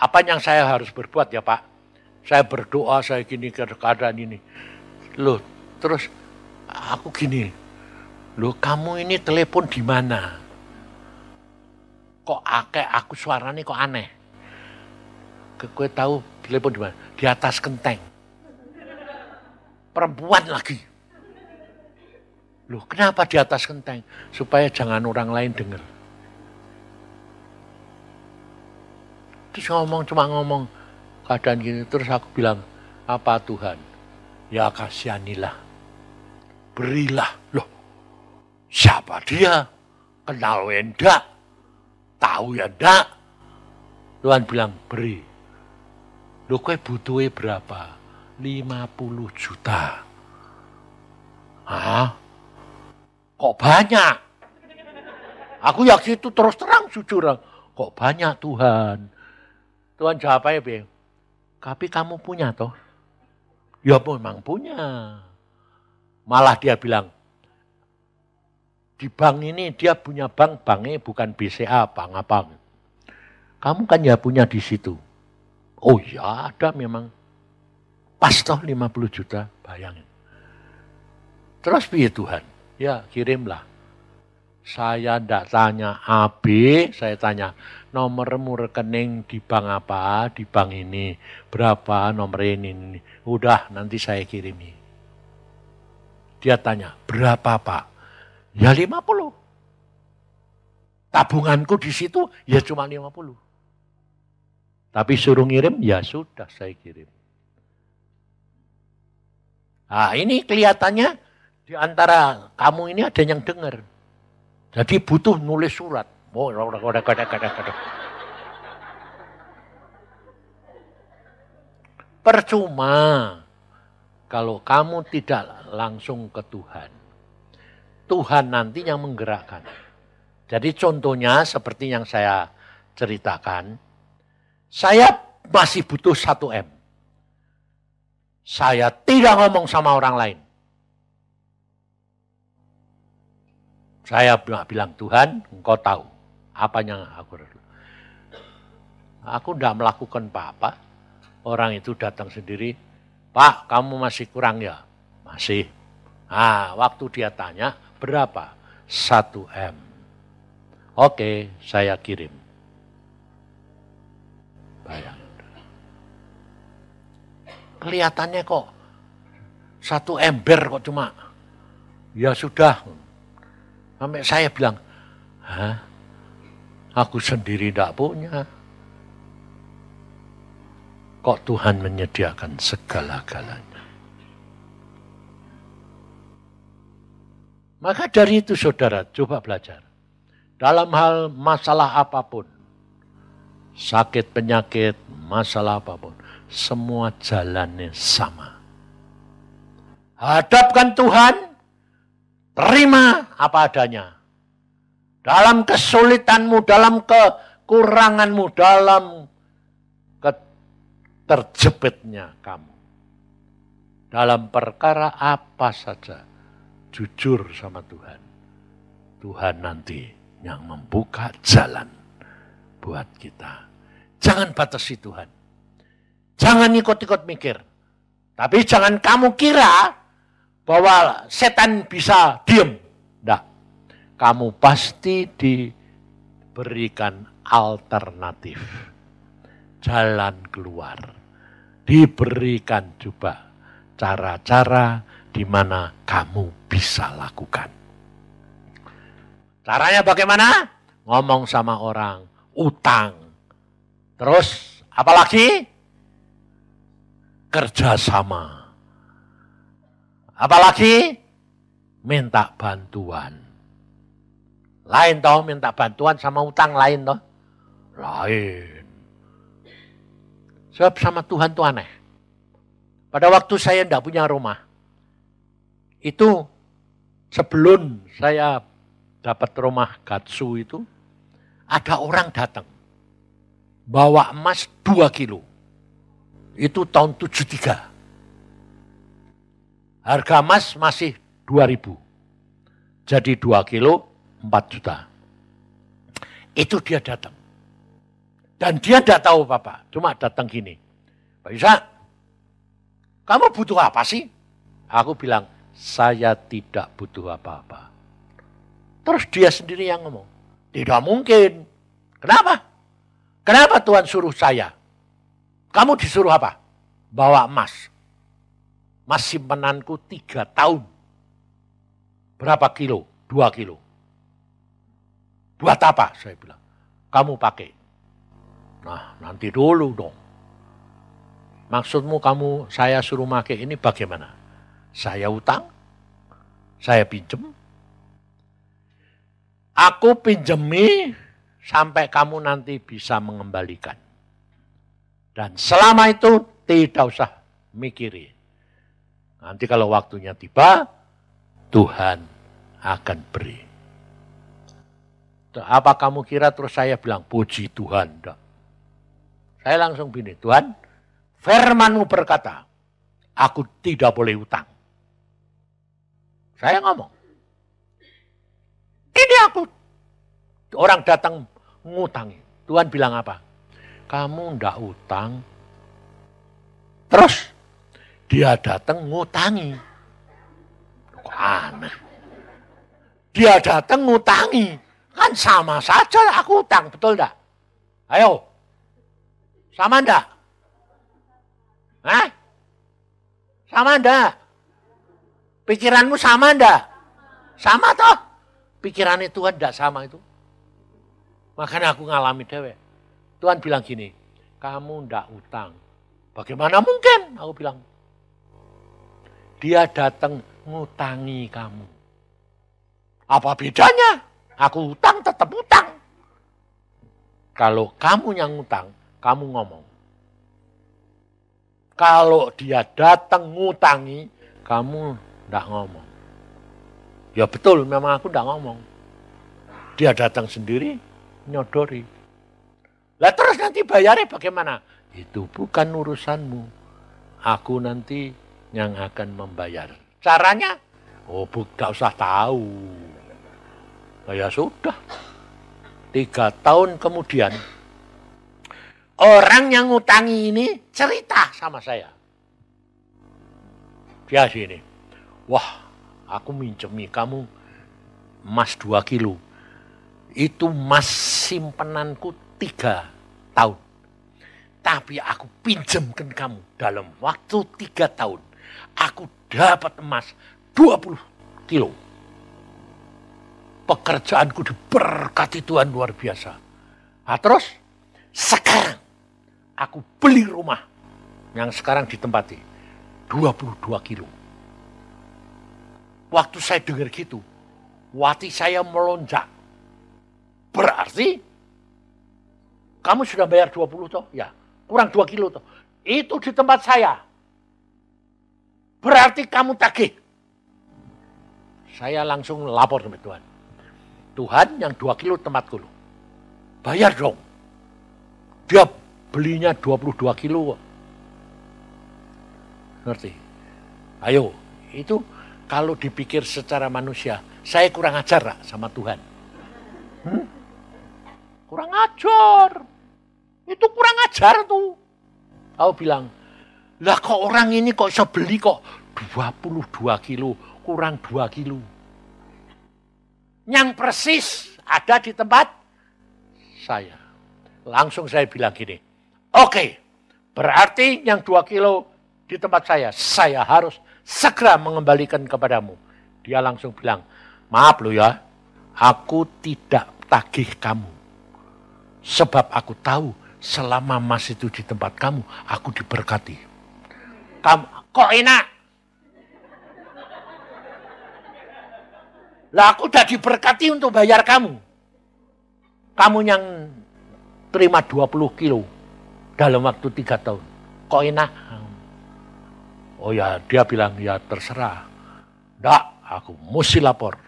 Apa yang saya harus berbuat ya Pak? Saya berdoa, saya gini keadaan ini. Loh, terus aku gini, loh kamu ini telepon di mana? kok ake aku suarane kok aneh. Gue tahu telepon di mana? Di atas kenteng. Perempuan lagi. Loh, kenapa di atas kenteng? Supaya jangan orang lain dengar. Terus ngomong, cuma ngomong keadaan gini. Terus aku bilang, apa Tuhan? Ya kasihanilah. Berilah. Loh, siapa dia? Kenal Wendak tahu ya ndak? Tuhan bilang, beri. Lo kue butuhnya berapa? 50 juta. Hah? Kok banyak? Aku yakin itu terus terang jujur. Kok banyak Tuhan? Tuhan jawab aja, Tapi kamu punya toh? Ya memang punya. Malah dia bilang, di bank ini dia punya bank, banknya bukan BCA, bank apa. Kamu kan ya punya di situ. Oh ya ada memang. Pas toh 50 juta, bayangin. Terus piye Tuhan? Ya kirimlah. Saya tidak tanya A, saya tanya nomormu rekening di bank apa, di bank ini, berapa nomor ini, ini. Udah nanti saya kirimi. Dia tanya, berapa pak? Ya 50. Tabunganku di situ ya cuma 50. Tapi suruh ngirim, ya sudah saya kirim. Nah ini kelihatannya di antara kamu ini ada yang dengar. Jadi butuh nulis surat. Oh, Percuma kalau kamu tidak langsung ke Tuhan. Tuhan nanti yang menggerakkan. Jadi contohnya seperti yang saya ceritakan, saya masih butuh 1M. Saya tidak ngomong sama orang lain. Saya bilang, Tuhan, engkau tahu apa yang aku perlu. Aku tidak melakukan apa-apa. Orang itu datang sendiri, Pak, kamu masih kurang ya? Masih. Nah, waktu dia tanya, Berapa? 1M. Oke, saya kirim. Bayang. Kelihatannya kok satu ember kok cuma. Ya sudah. Sampai saya bilang, Hah? Aku sendiri tidak punya. Kok Tuhan menyediakan segala-galanya. Maka dari itu saudara, coba belajar. Dalam hal masalah apapun, sakit, penyakit, masalah apapun, semua jalannya sama. Hadapkan Tuhan, terima apa adanya. Dalam kesulitanmu, dalam kekuranganmu, dalam terjepitnya kamu. Dalam perkara apa saja jujur sama Tuhan. Tuhan nanti yang membuka jalan buat kita. Jangan batasi Tuhan. Jangan ikut-ikut mikir. Tapi jangan kamu kira bahwa setan bisa diem. Nah, kamu pasti diberikan alternatif. Jalan keluar. Diberikan juga cara-cara di mana kamu bisa lakukan. Caranya bagaimana? Ngomong sama orang, utang. Terus apalagi? Kerjasama. Apalagi? Minta bantuan. Lain toh minta bantuan sama utang lain toh. Lain. Sebab sama Tuhan tuh aneh. Pada waktu saya tidak punya rumah, itu sebelum saya dapat rumah Gatsu itu, ada orang datang. Bawa emas 2 kilo. Itu tahun 73. Harga emas masih 2000. Jadi 2 kilo 4 juta. Itu dia datang. Dan dia tidak tahu Bapak, cuma datang gini. Pak Isa, kamu butuh apa sih? Aku bilang, saya tidak butuh apa-apa. Terus dia sendiri yang ngomong, tidak mungkin. Kenapa? Kenapa Tuhan suruh saya? Kamu disuruh apa? Bawa emas. Mas simpenanku tiga tahun. Berapa kilo? Dua kilo. Buat apa? Saya bilang. Kamu pakai. Nah, nanti dulu dong. Maksudmu kamu saya suruh pakai ini bagaimana? Saya utang, saya pinjem. Aku pinjemi sampai kamu nanti bisa mengembalikan. Dan selama itu tidak usah mikiri. Nanti kalau waktunya tiba, Tuhan akan beri. Apa kamu kira terus saya bilang, puji Tuhan. Dah. Saya langsung bini, Tuhan, firmanmu berkata, aku tidak boleh utang. Saya ngomong. Ini aku. Orang datang ngutangi. Tuhan bilang apa? Kamu ndak utang. Terus dia datang ngutangi. Aneh. Dia datang ngutangi. Kan sama saja aku utang, betul ndak? Ayo. Sama ndak? Hah? Sama ndak? Pikiranmu sama ndak? Sama toh? Pikirannya Tuhan ndak sama itu. Makanya aku ngalami dewe. Tuhan bilang gini, kamu ndak utang. Bagaimana mungkin? Aku bilang. Dia datang ngutangi kamu. Apa bedanya? Aku utang tetap utang. Kalau kamu yang utang, kamu ngomong. Kalau dia datang ngutangi, kamu tidak ngomong. Ya betul, memang aku tidak ngomong. Dia datang sendiri, nyodori. Lah terus nanti bayarnya bagaimana? Itu bukan urusanmu. Aku nanti yang akan membayar. Caranya? Oh, gak usah tahu. Nah, ya sudah. Tiga tahun kemudian, orang yang ngutangi ini cerita sama saya. Dia sini wah aku minjemi kamu emas dua kilo. Itu emas simpenanku tiga tahun. Tapi aku pinjamkan kamu dalam waktu tiga tahun. Aku dapat emas dua puluh kilo. Pekerjaanku diberkati Tuhan luar biasa. Nah, terus sekarang aku beli rumah yang sekarang ditempati 22 kilo Waktu saya dengar gitu, wati saya melonjak. Berarti kamu sudah bayar 20 toh? Ya, kurang 2 kilo toh. Itu di tempat saya. Berarti kamu tagih. Saya langsung lapor sama Tuhan. Tuhan yang 2 kilo tempat kulu. Bayar dong. Dia belinya 22 kilo. Ngerti? Ayo, itu kalau dipikir secara manusia, saya kurang ajar lah sama Tuhan. Hmm? Kurang ajar. Itu kurang ajar tuh. Kau bilang, lah kok orang ini kok bisa beli kok 22 kilo, kurang 2 kilo. Yang persis ada di tempat saya. Langsung saya bilang gini, oke, okay, berarti yang 2 kilo di tempat saya, saya harus segera mengembalikan kepadamu. Dia langsung bilang, maaf lo ya, aku tidak tagih kamu. Sebab aku tahu selama mas itu di tempat kamu, aku diberkati. Kamu, kok enak? Lah aku udah diberkati untuk bayar kamu. Kamu yang terima 20 kilo dalam waktu tiga tahun. Kok enak? Oh ya, dia bilang, ya terserah. Enggak, aku mesti lapor.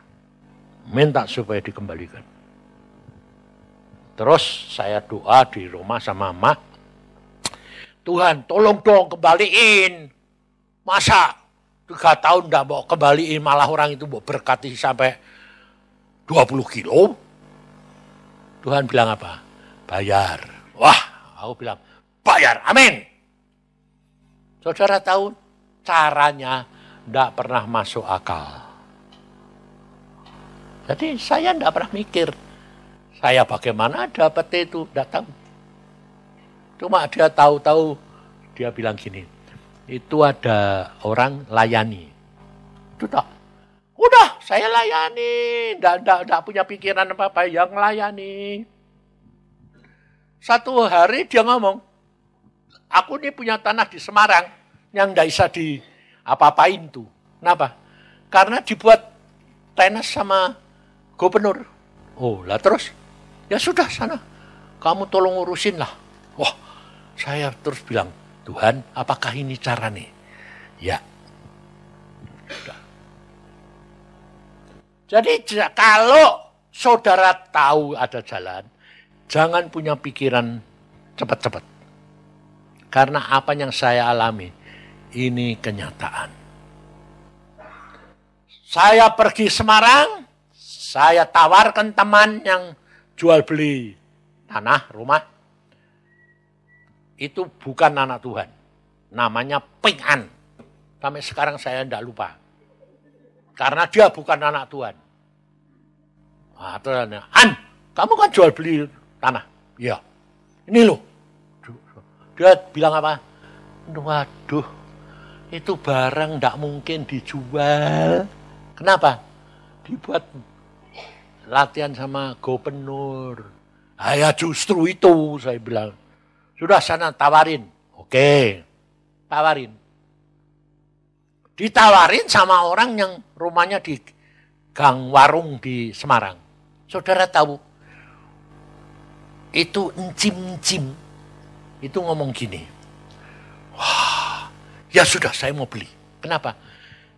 Minta supaya dikembalikan. Terus saya doa di rumah sama mak, Tuhan, tolong dong kembaliin. Masa tiga tahun ndak mau kembaliin, malah orang itu mau berkati sampai 20 kilo. Tuhan bilang apa? Bayar. Wah, aku bilang, bayar. Amin. Saudara tahu caranya tidak pernah masuk akal. Jadi saya tidak pernah mikir, saya bagaimana dapat itu datang. Cuma dia tahu-tahu dia bilang gini, itu ada orang layani. Itu tak. Udah, saya layani. Tidak punya pikiran apa-apa yang layani. Satu hari dia ngomong, aku ini punya tanah di Semarang yang tidak bisa di apa-apain tuh. Kenapa? Karena dibuat tenas sama gubernur. Oh, lah terus? Ya sudah sana. Kamu tolong urusin lah. Wah, saya terus bilang, Tuhan, apakah ini cara nih? Ya. Sudah. Jadi kalau saudara tahu ada jalan, jangan punya pikiran cepat-cepat. Karena apa yang saya alami, ini kenyataan. Saya pergi Semarang, saya tawarkan teman yang jual beli tanah, rumah. Itu bukan anak Tuhan. Namanya Pingan. Sampai sekarang saya tidak lupa. Karena dia bukan anak Tuhan. Atau kamu kan jual beli tanah. Iya. Ini loh. Dia bilang apa? Waduh, itu barang tidak mungkin dijual. Kenapa? Dibuat latihan sama gubernur. Ayah justru itu, saya bilang. Sudah sana tawarin. Oke, tawarin. Ditawarin sama orang yang rumahnya di gang warung di Semarang. Saudara tahu, itu encim-encim. Itu ngomong gini, Ya sudah, saya mau beli. Kenapa?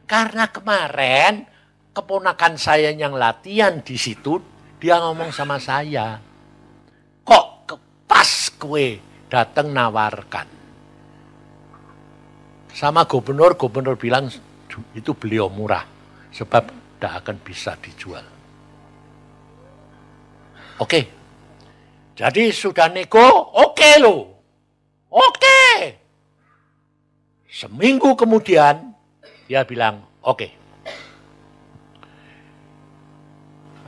Karena kemarin keponakan saya yang latihan di situ, dia ngomong sama saya, kok ke kue datang nawarkan. Sama gubernur, gubernur bilang itu beliau murah, sebab tidak akan bisa dijual. Oke, jadi sudah nego, oke okay loh. Oke. Okay. Seminggu kemudian dia bilang, "Oke. Okay,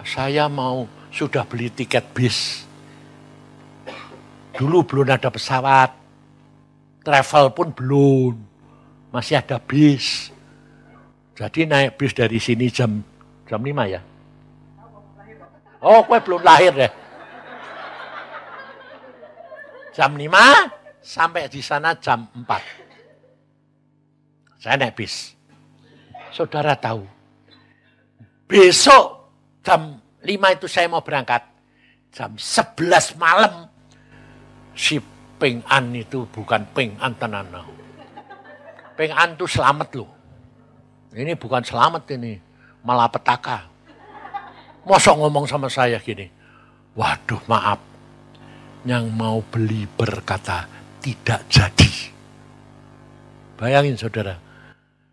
saya mau sudah beli tiket bis. Dulu belum ada pesawat. Travel pun belum. Masih ada bis. Jadi naik bis dari sini jam jam 5 ya. Oh, kue belum lahir deh. Ya? Jam 5 sampai di sana jam 4. Saya naik bis. Saudara tahu, besok jam 5 itu saya mau berangkat. Jam 11 malam, si Ping An itu bukan Ping An tenana. Ping An itu selamat loh. Ini bukan selamat ini, malah petaka. Mosok ngomong sama saya gini, waduh maaf, yang mau beli berkata tidak jadi. Bayangin saudara,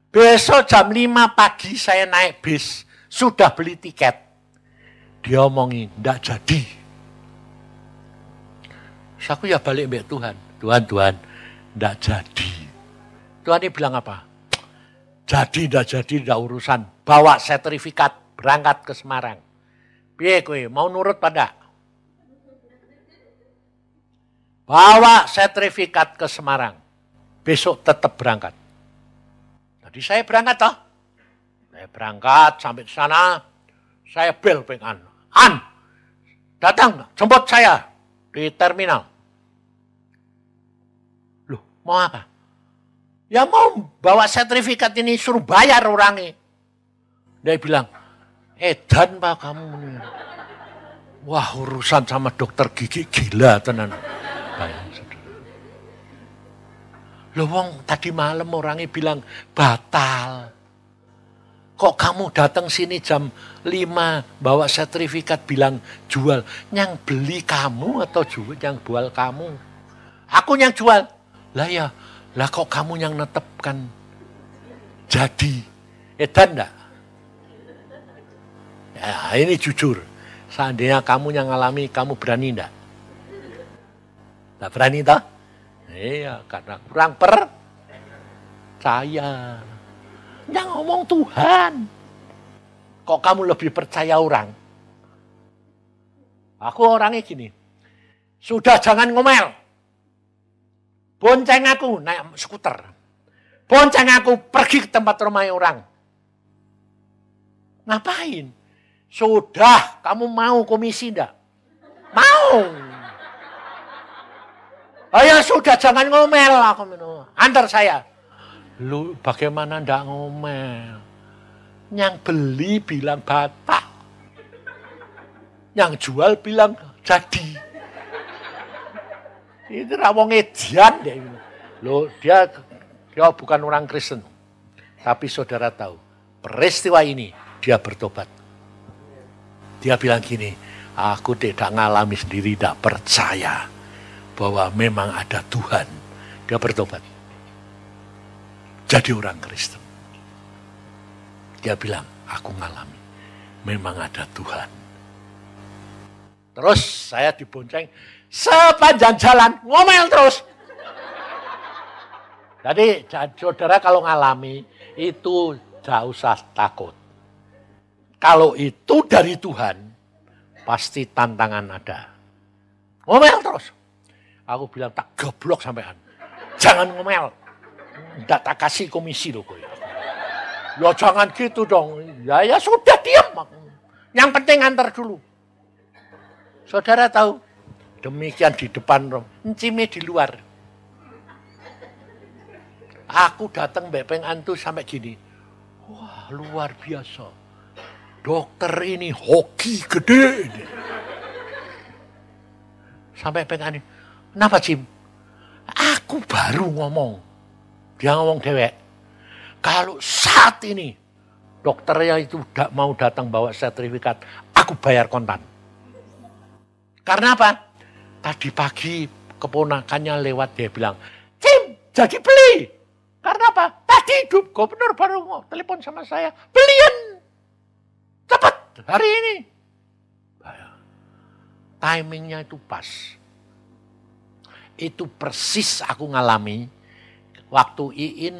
Besok jam 5 pagi saya naik bis. Sudah beli tiket. Dia omongin, tidak jadi. Terus aku ya balik mbak Tuhan. Tuhan, Tuhan, tidak jadi. Tuhan ini bilang apa? Jadi, tidak jadi, tidak urusan. Bawa sertifikat, berangkat ke Semarang. Piye kue, mau nurut pada? Bawa sertifikat ke Semarang. Besok tetap berangkat. Jadi saya berangkat toh. Saya berangkat sampai di sana, saya bel pengan. An, datang, jemput saya di terminal. Loh, mau apa? Ya mau bawa sertifikat ini suruh bayar orangnya. Dia bilang, eh dan pak kamu. Wah urusan sama dokter gigi gila tenan. Loh wong tadi malam orangnya bilang batal. Kok kamu datang sini jam 5 bawa sertifikat bilang jual. Yang beli kamu atau jual yang jual kamu? Aku yang jual. Lah ya, lah kok kamu yang netepkan jadi. Edan enggak? Ya, ini jujur. Seandainya kamu yang alami, kamu berani enggak? Enggak berani tak? Iya, karena kurang percaya. Yang ngomong Tuhan. Kok kamu lebih percaya orang? Aku orangnya gini. Sudah jangan ngomel. Bonceng aku naik skuter. Bonceng aku pergi ke tempat rumah orang. Ngapain? Sudah, kamu mau komisi enggak? Mau. Ayo sudah jangan ngomel aku minum. Antar saya. Lu bagaimana ndak ngomel? Yang beli bilang batak. Yang jual bilang jadi. Itu rawong edian dia. Lu dia dia bukan orang Kristen. Tapi saudara tahu, peristiwa ini dia bertobat. Dia bilang gini, aku tidak ngalami sendiri, tidak percaya bahwa memang ada Tuhan, dia bertobat. Jadi orang Kristen. Dia bilang, aku ngalami. Memang ada Tuhan. Terus saya dibonceng sepanjang jalan, ngomel terus. Jadi saudara kalau ngalami itu tidak usah takut. Kalau itu dari Tuhan, pasti tantangan ada. Ngomel terus. Aku bilang tak geblok sampean. Jangan ngomel. tidak tak kasih komisi loh gue. Ya jangan gitu dong. Ya ya sudah diam. Yang penting antar dulu. Saudara tahu, demikian di depan rom, encime di luar. Aku datang Bepeng Antu sampai gini. Wah, luar biasa. Dokter ini hoki gede. Sampai pengen Kenapa Jim? Aku baru ngomong. Dia ngomong dewek. Kalau saat ini dokternya itu tidak mau datang bawa sertifikat, aku bayar kontan. Karena apa? Tadi pagi keponakannya lewat dia bilang, Jim, jadi beli. Karena apa? Tadi hidup gubernur baru ngomong telepon sama saya, belian cepat hari ini. Timingnya itu pas itu persis aku ngalami waktu Iin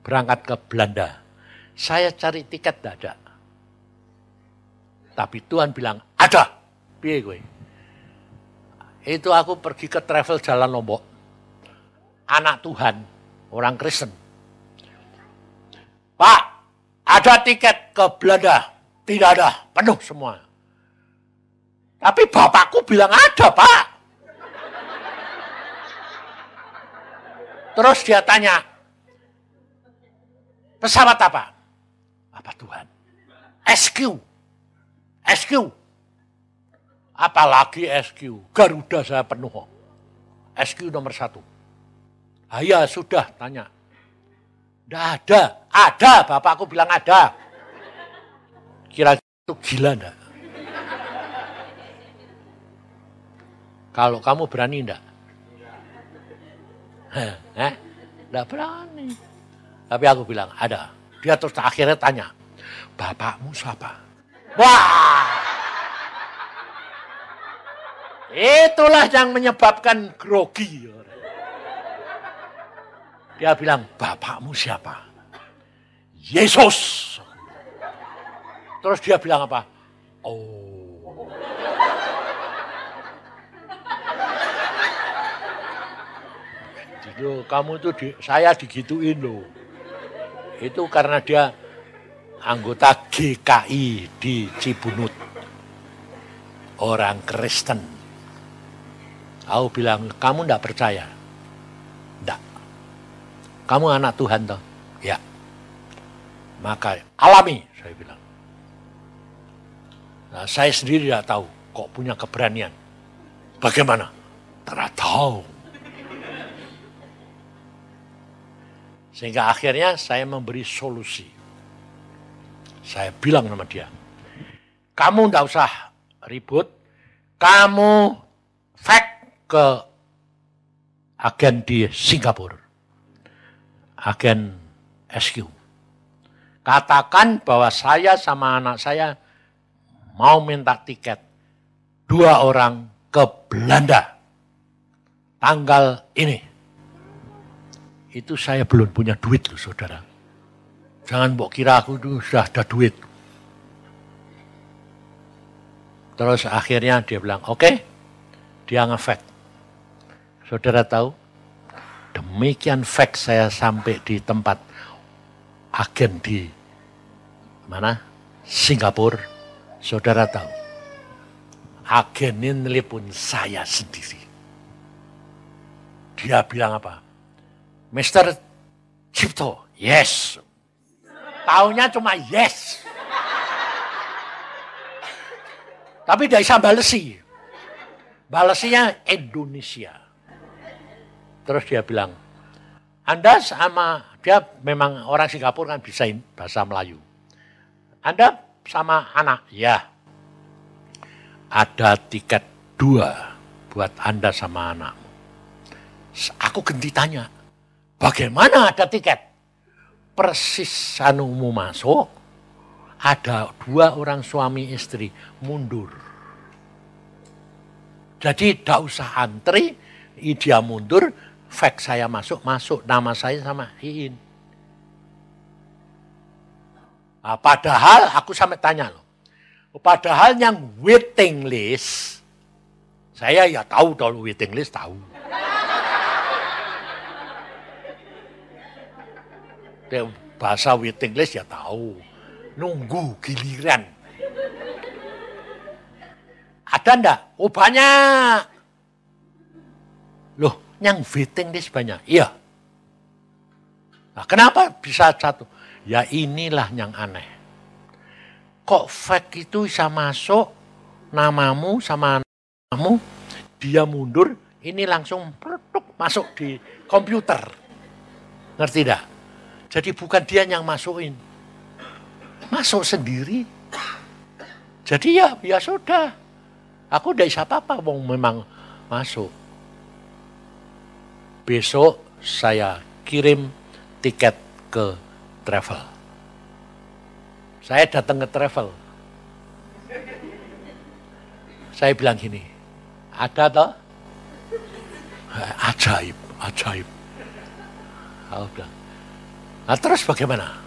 berangkat ke Belanda. Saya cari tiket tidak ada. Tapi Tuhan bilang, ada. Piye gue? Itu aku pergi ke travel Jalan Lombok. Anak Tuhan, orang Kristen. Pak, ada tiket ke Belanda. Tidak ada, penuh semua. Tapi bapakku bilang ada, Pak. Terus dia tanya, pesawat apa? Apa Tuhan? SQ. SQ. Apalagi SQ. Garuda saya penuh. SQ nomor satu. Ayah iya, sudah tanya. Tidak ada. Ada. Bapakku bilang ada. Kira-kira itu gila enggak? Kalau kamu berani enggak? eh? tidak berani. Tapi aku bilang, ada. Dia terus akhirnya tanya, bapakmu siapa? Wah! Itulah yang menyebabkan grogi. Dia bilang, bapakmu siapa? Yesus. Terus dia bilang apa? Oh, Yo, kamu itu di, saya digituin loh. Itu karena dia anggota GKI di Cibunut. Orang Kristen. Aku bilang, kamu ndak percaya? Ndak. Kamu anak Tuhan toh? Ya. Maka alami, saya bilang. Nah, saya sendiri tidak tahu kok punya keberanian. Bagaimana? Tidak tahu. Sehingga akhirnya saya memberi solusi. Saya bilang sama dia, kamu tidak usah ribut, kamu fax ke agen di Singapura, agen SQ. Katakan bahwa saya sama anak saya mau minta tiket dua orang ke Belanda tanggal ini itu saya belum punya duit loh saudara. Jangan mbok kira aku itu sudah ada duit. Terus akhirnya dia bilang, oke, okay, dia ngefek. Saudara tahu, demikian fact saya sampai di tempat agen di mana Singapura. Saudara tahu, agen ini pun saya sendiri. Dia bilang apa? Mr. Cipto, yes. Taunya cuma yes. Tapi dia dari Sambalesi. Balesinya Indonesia. Terus dia bilang, Anda sama, dia memang orang Singapura kan bisa bahasa Melayu. Anda sama anak, ya. Ada tiket dua buat Anda sama anakmu. Aku genti tanya, Bagaimana ada tiket? Persis sanumu masuk, ada dua orang suami istri mundur. Jadi tidak usah antri, dia mundur, fax saya masuk, masuk nama saya sama Iin. Nah, padahal aku sampai tanya loh, padahal yang waiting list, saya ya tahu dong waiting list tahu. Dia bahasa waiting list ya tahu. Nunggu giliran. Ada ndak? Oh banyak. Loh, yang waiting list banyak? Iya. Nah, kenapa bisa satu? Ya inilah yang aneh. Kok fake itu bisa masuk namamu sama namamu, dia mundur, ini langsung masuk di komputer. Ngerti tidak jadi bukan dia yang masukin. Masuk sendiri. Jadi ya, ya sudah. Aku dari siapa apa-apa, memang masuk. Besok saya kirim tiket ke travel. Saya datang ke travel. Saya bilang gini, ada toh? Ajaib, ajaib. Aku bilang, Nah, terus bagaimana?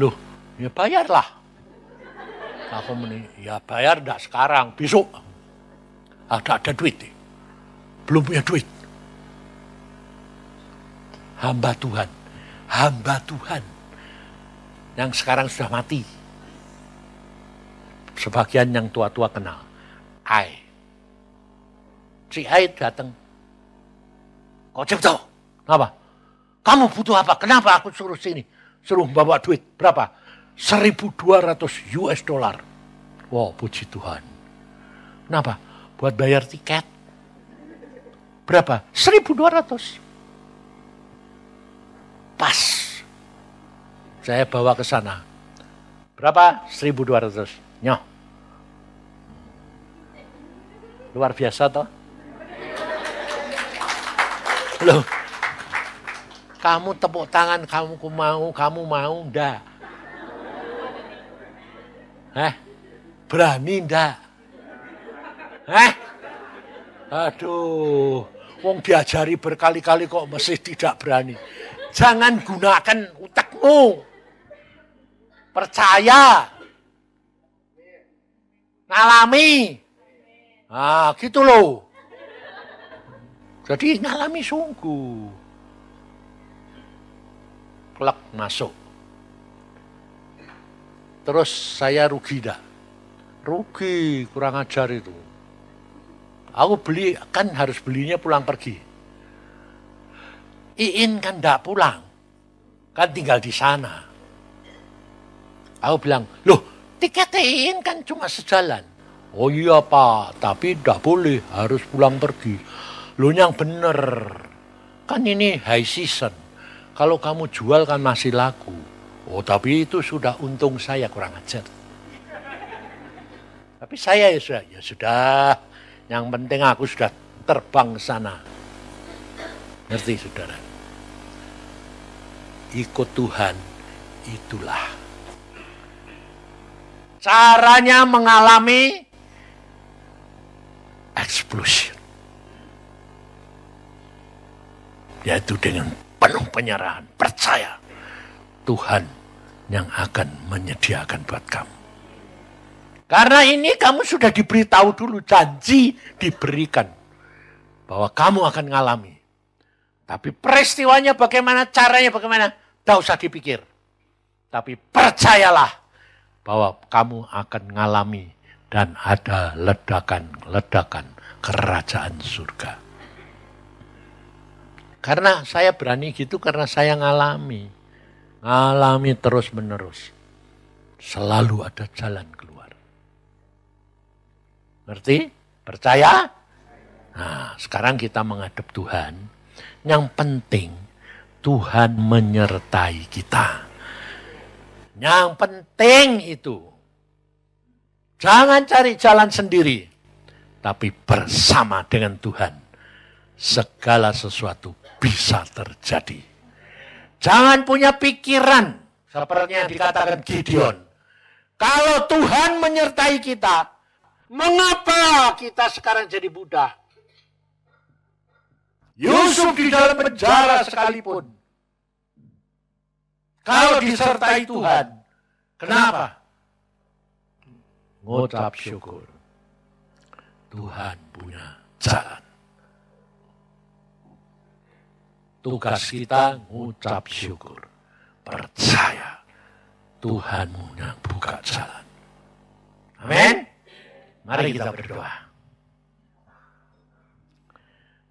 Loh, ya bayarlah. Aku meni, ya bayar enggak sekarang, besok. Ada ah, ada duit. Nih. Belum punya duit. Hamba Tuhan. Hamba Tuhan. Yang sekarang sudah mati. Sebagian yang tua-tua kenal. Ai. Si Ai datang. kau tau. Kenapa? Kamu butuh apa? Kenapa aku suruh sini? Suruh bawa duit. Berapa? 1200 US dollar. Wow, puji Tuhan. Kenapa? Buat bayar tiket. Berapa? 1200. Pas. Saya bawa ke sana. Berapa? 1200. Nyoh. Luar biasa toh? Loh, kamu tepuk tangan, kamu mau, kamu mau, ndak. Eh, Berani ndak? Eh, Aduh, wong diajari berkali-kali kok masih tidak berani. Jangan gunakan utakmu. Percaya. Ngalami. Ah, gitu loh. Jadi ngalami sungguh klak masuk. Terus saya rugi dah. Rugi, kurang ajar itu. Aku beli, kan harus belinya pulang pergi. Iin kan tidak pulang. Kan tinggal di sana. Aku bilang, loh tiket Iin kan cuma sejalan. Oh iya pak, tapi tidak boleh, harus pulang pergi. Lu yang bener. Kan ini high season kalau kamu jual kan masih laku. Oh tapi itu sudah untung saya kurang ajar. Tapi saya ya sudah, ya sudah. Yang penting aku sudah terbang sana. Ngerti saudara? Ikut Tuhan itulah. Caranya mengalami explosion. Yaitu dengan penuh penyerahan. Percaya Tuhan yang akan menyediakan buat kamu. Karena ini kamu sudah diberitahu dulu, janji diberikan. Bahwa kamu akan mengalami. Tapi peristiwanya bagaimana, caranya bagaimana, tidak usah dipikir. Tapi percayalah bahwa kamu akan mengalami dan ada ledakan-ledakan kerajaan surga. Karena saya berani gitu karena saya ngalami. Ngalami terus-menerus. Selalu ada jalan keluar. Ngerti? Percaya? Nah, sekarang kita menghadap Tuhan. Yang penting Tuhan menyertai kita. Yang penting itu. Jangan cari jalan sendiri. Tapi bersama dengan Tuhan. Segala sesuatu bisa terjadi. Jangan punya pikiran seperti yang dikatakan Gideon. Kalau Tuhan menyertai kita, mengapa kita sekarang jadi budak? Yusuf di dalam penjara sekalipun. Kalau disertai Tuhan, kenapa? Ngucap syukur. Tuhan punya jalan. Tugas kita ngucap syukur. Percaya Tuhanmu yang buka jalan. Amin. Mari kita berdoa.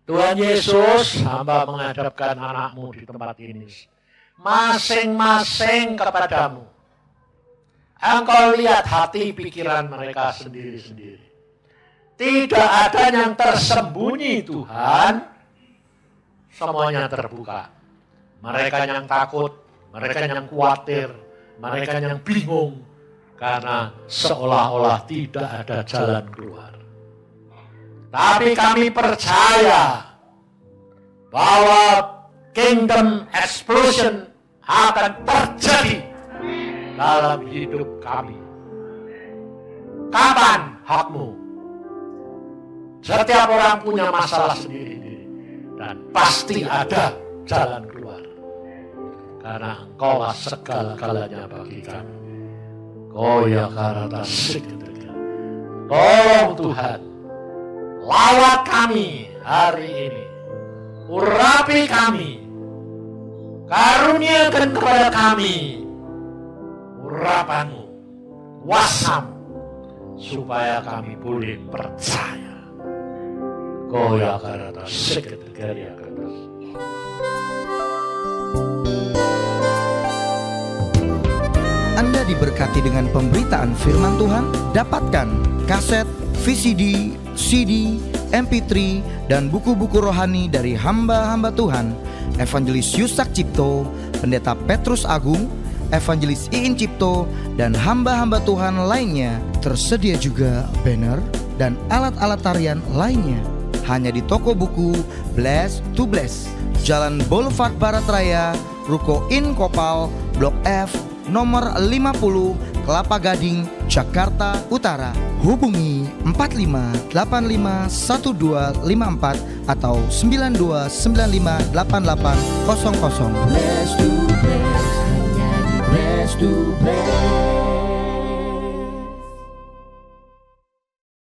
Tuhan Yesus, hamba menghadapkan anakmu di tempat ini. Masing-masing kepadamu. Engkau lihat hati pikiran mereka sendiri-sendiri. Tidak ada yang tersembunyi Tuhan semuanya terbuka. Mereka yang takut, mereka yang khawatir, mereka yang bingung karena seolah-olah tidak ada jalan keluar. Tapi kami percaya bahwa kingdom explosion akan terjadi dalam hidup kami. Kapan hakmu? Setiap orang punya masalah sendiri dan pasti ada jalan keluar. Karena engkau lah segala-galanya bagi kami. Kau yang karena Tolong Tuhan, lawat kami hari ini. Urapi kami. Karuniakan kepada kami urapanmu, wasam supaya kami boleh percaya. Kau yang karena atas dari yang Anda diberkati dengan pemberitaan firman Tuhan. Dapatkan kaset, VCD, CD, MP3, dan buku-buku rohani dari hamba-hamba Tuhan. Evangelis Yusak Cipto, Pendeta Petrus Agung, Evangelis Iin Cipto, dan hamba-hamba Tuhan lainnya. Tersedia juga banner dan alat-alat tarian lainnya hanya di toko buku Bless to Bless, Jalan Boulevard Barat Raya, Ruko In Kopal, Blok F, nomor 50, Kelapa Gading, Jakarta Utara. Hubungi 45851254 atau 92958800. Bless to bless, hanya di bless to bless.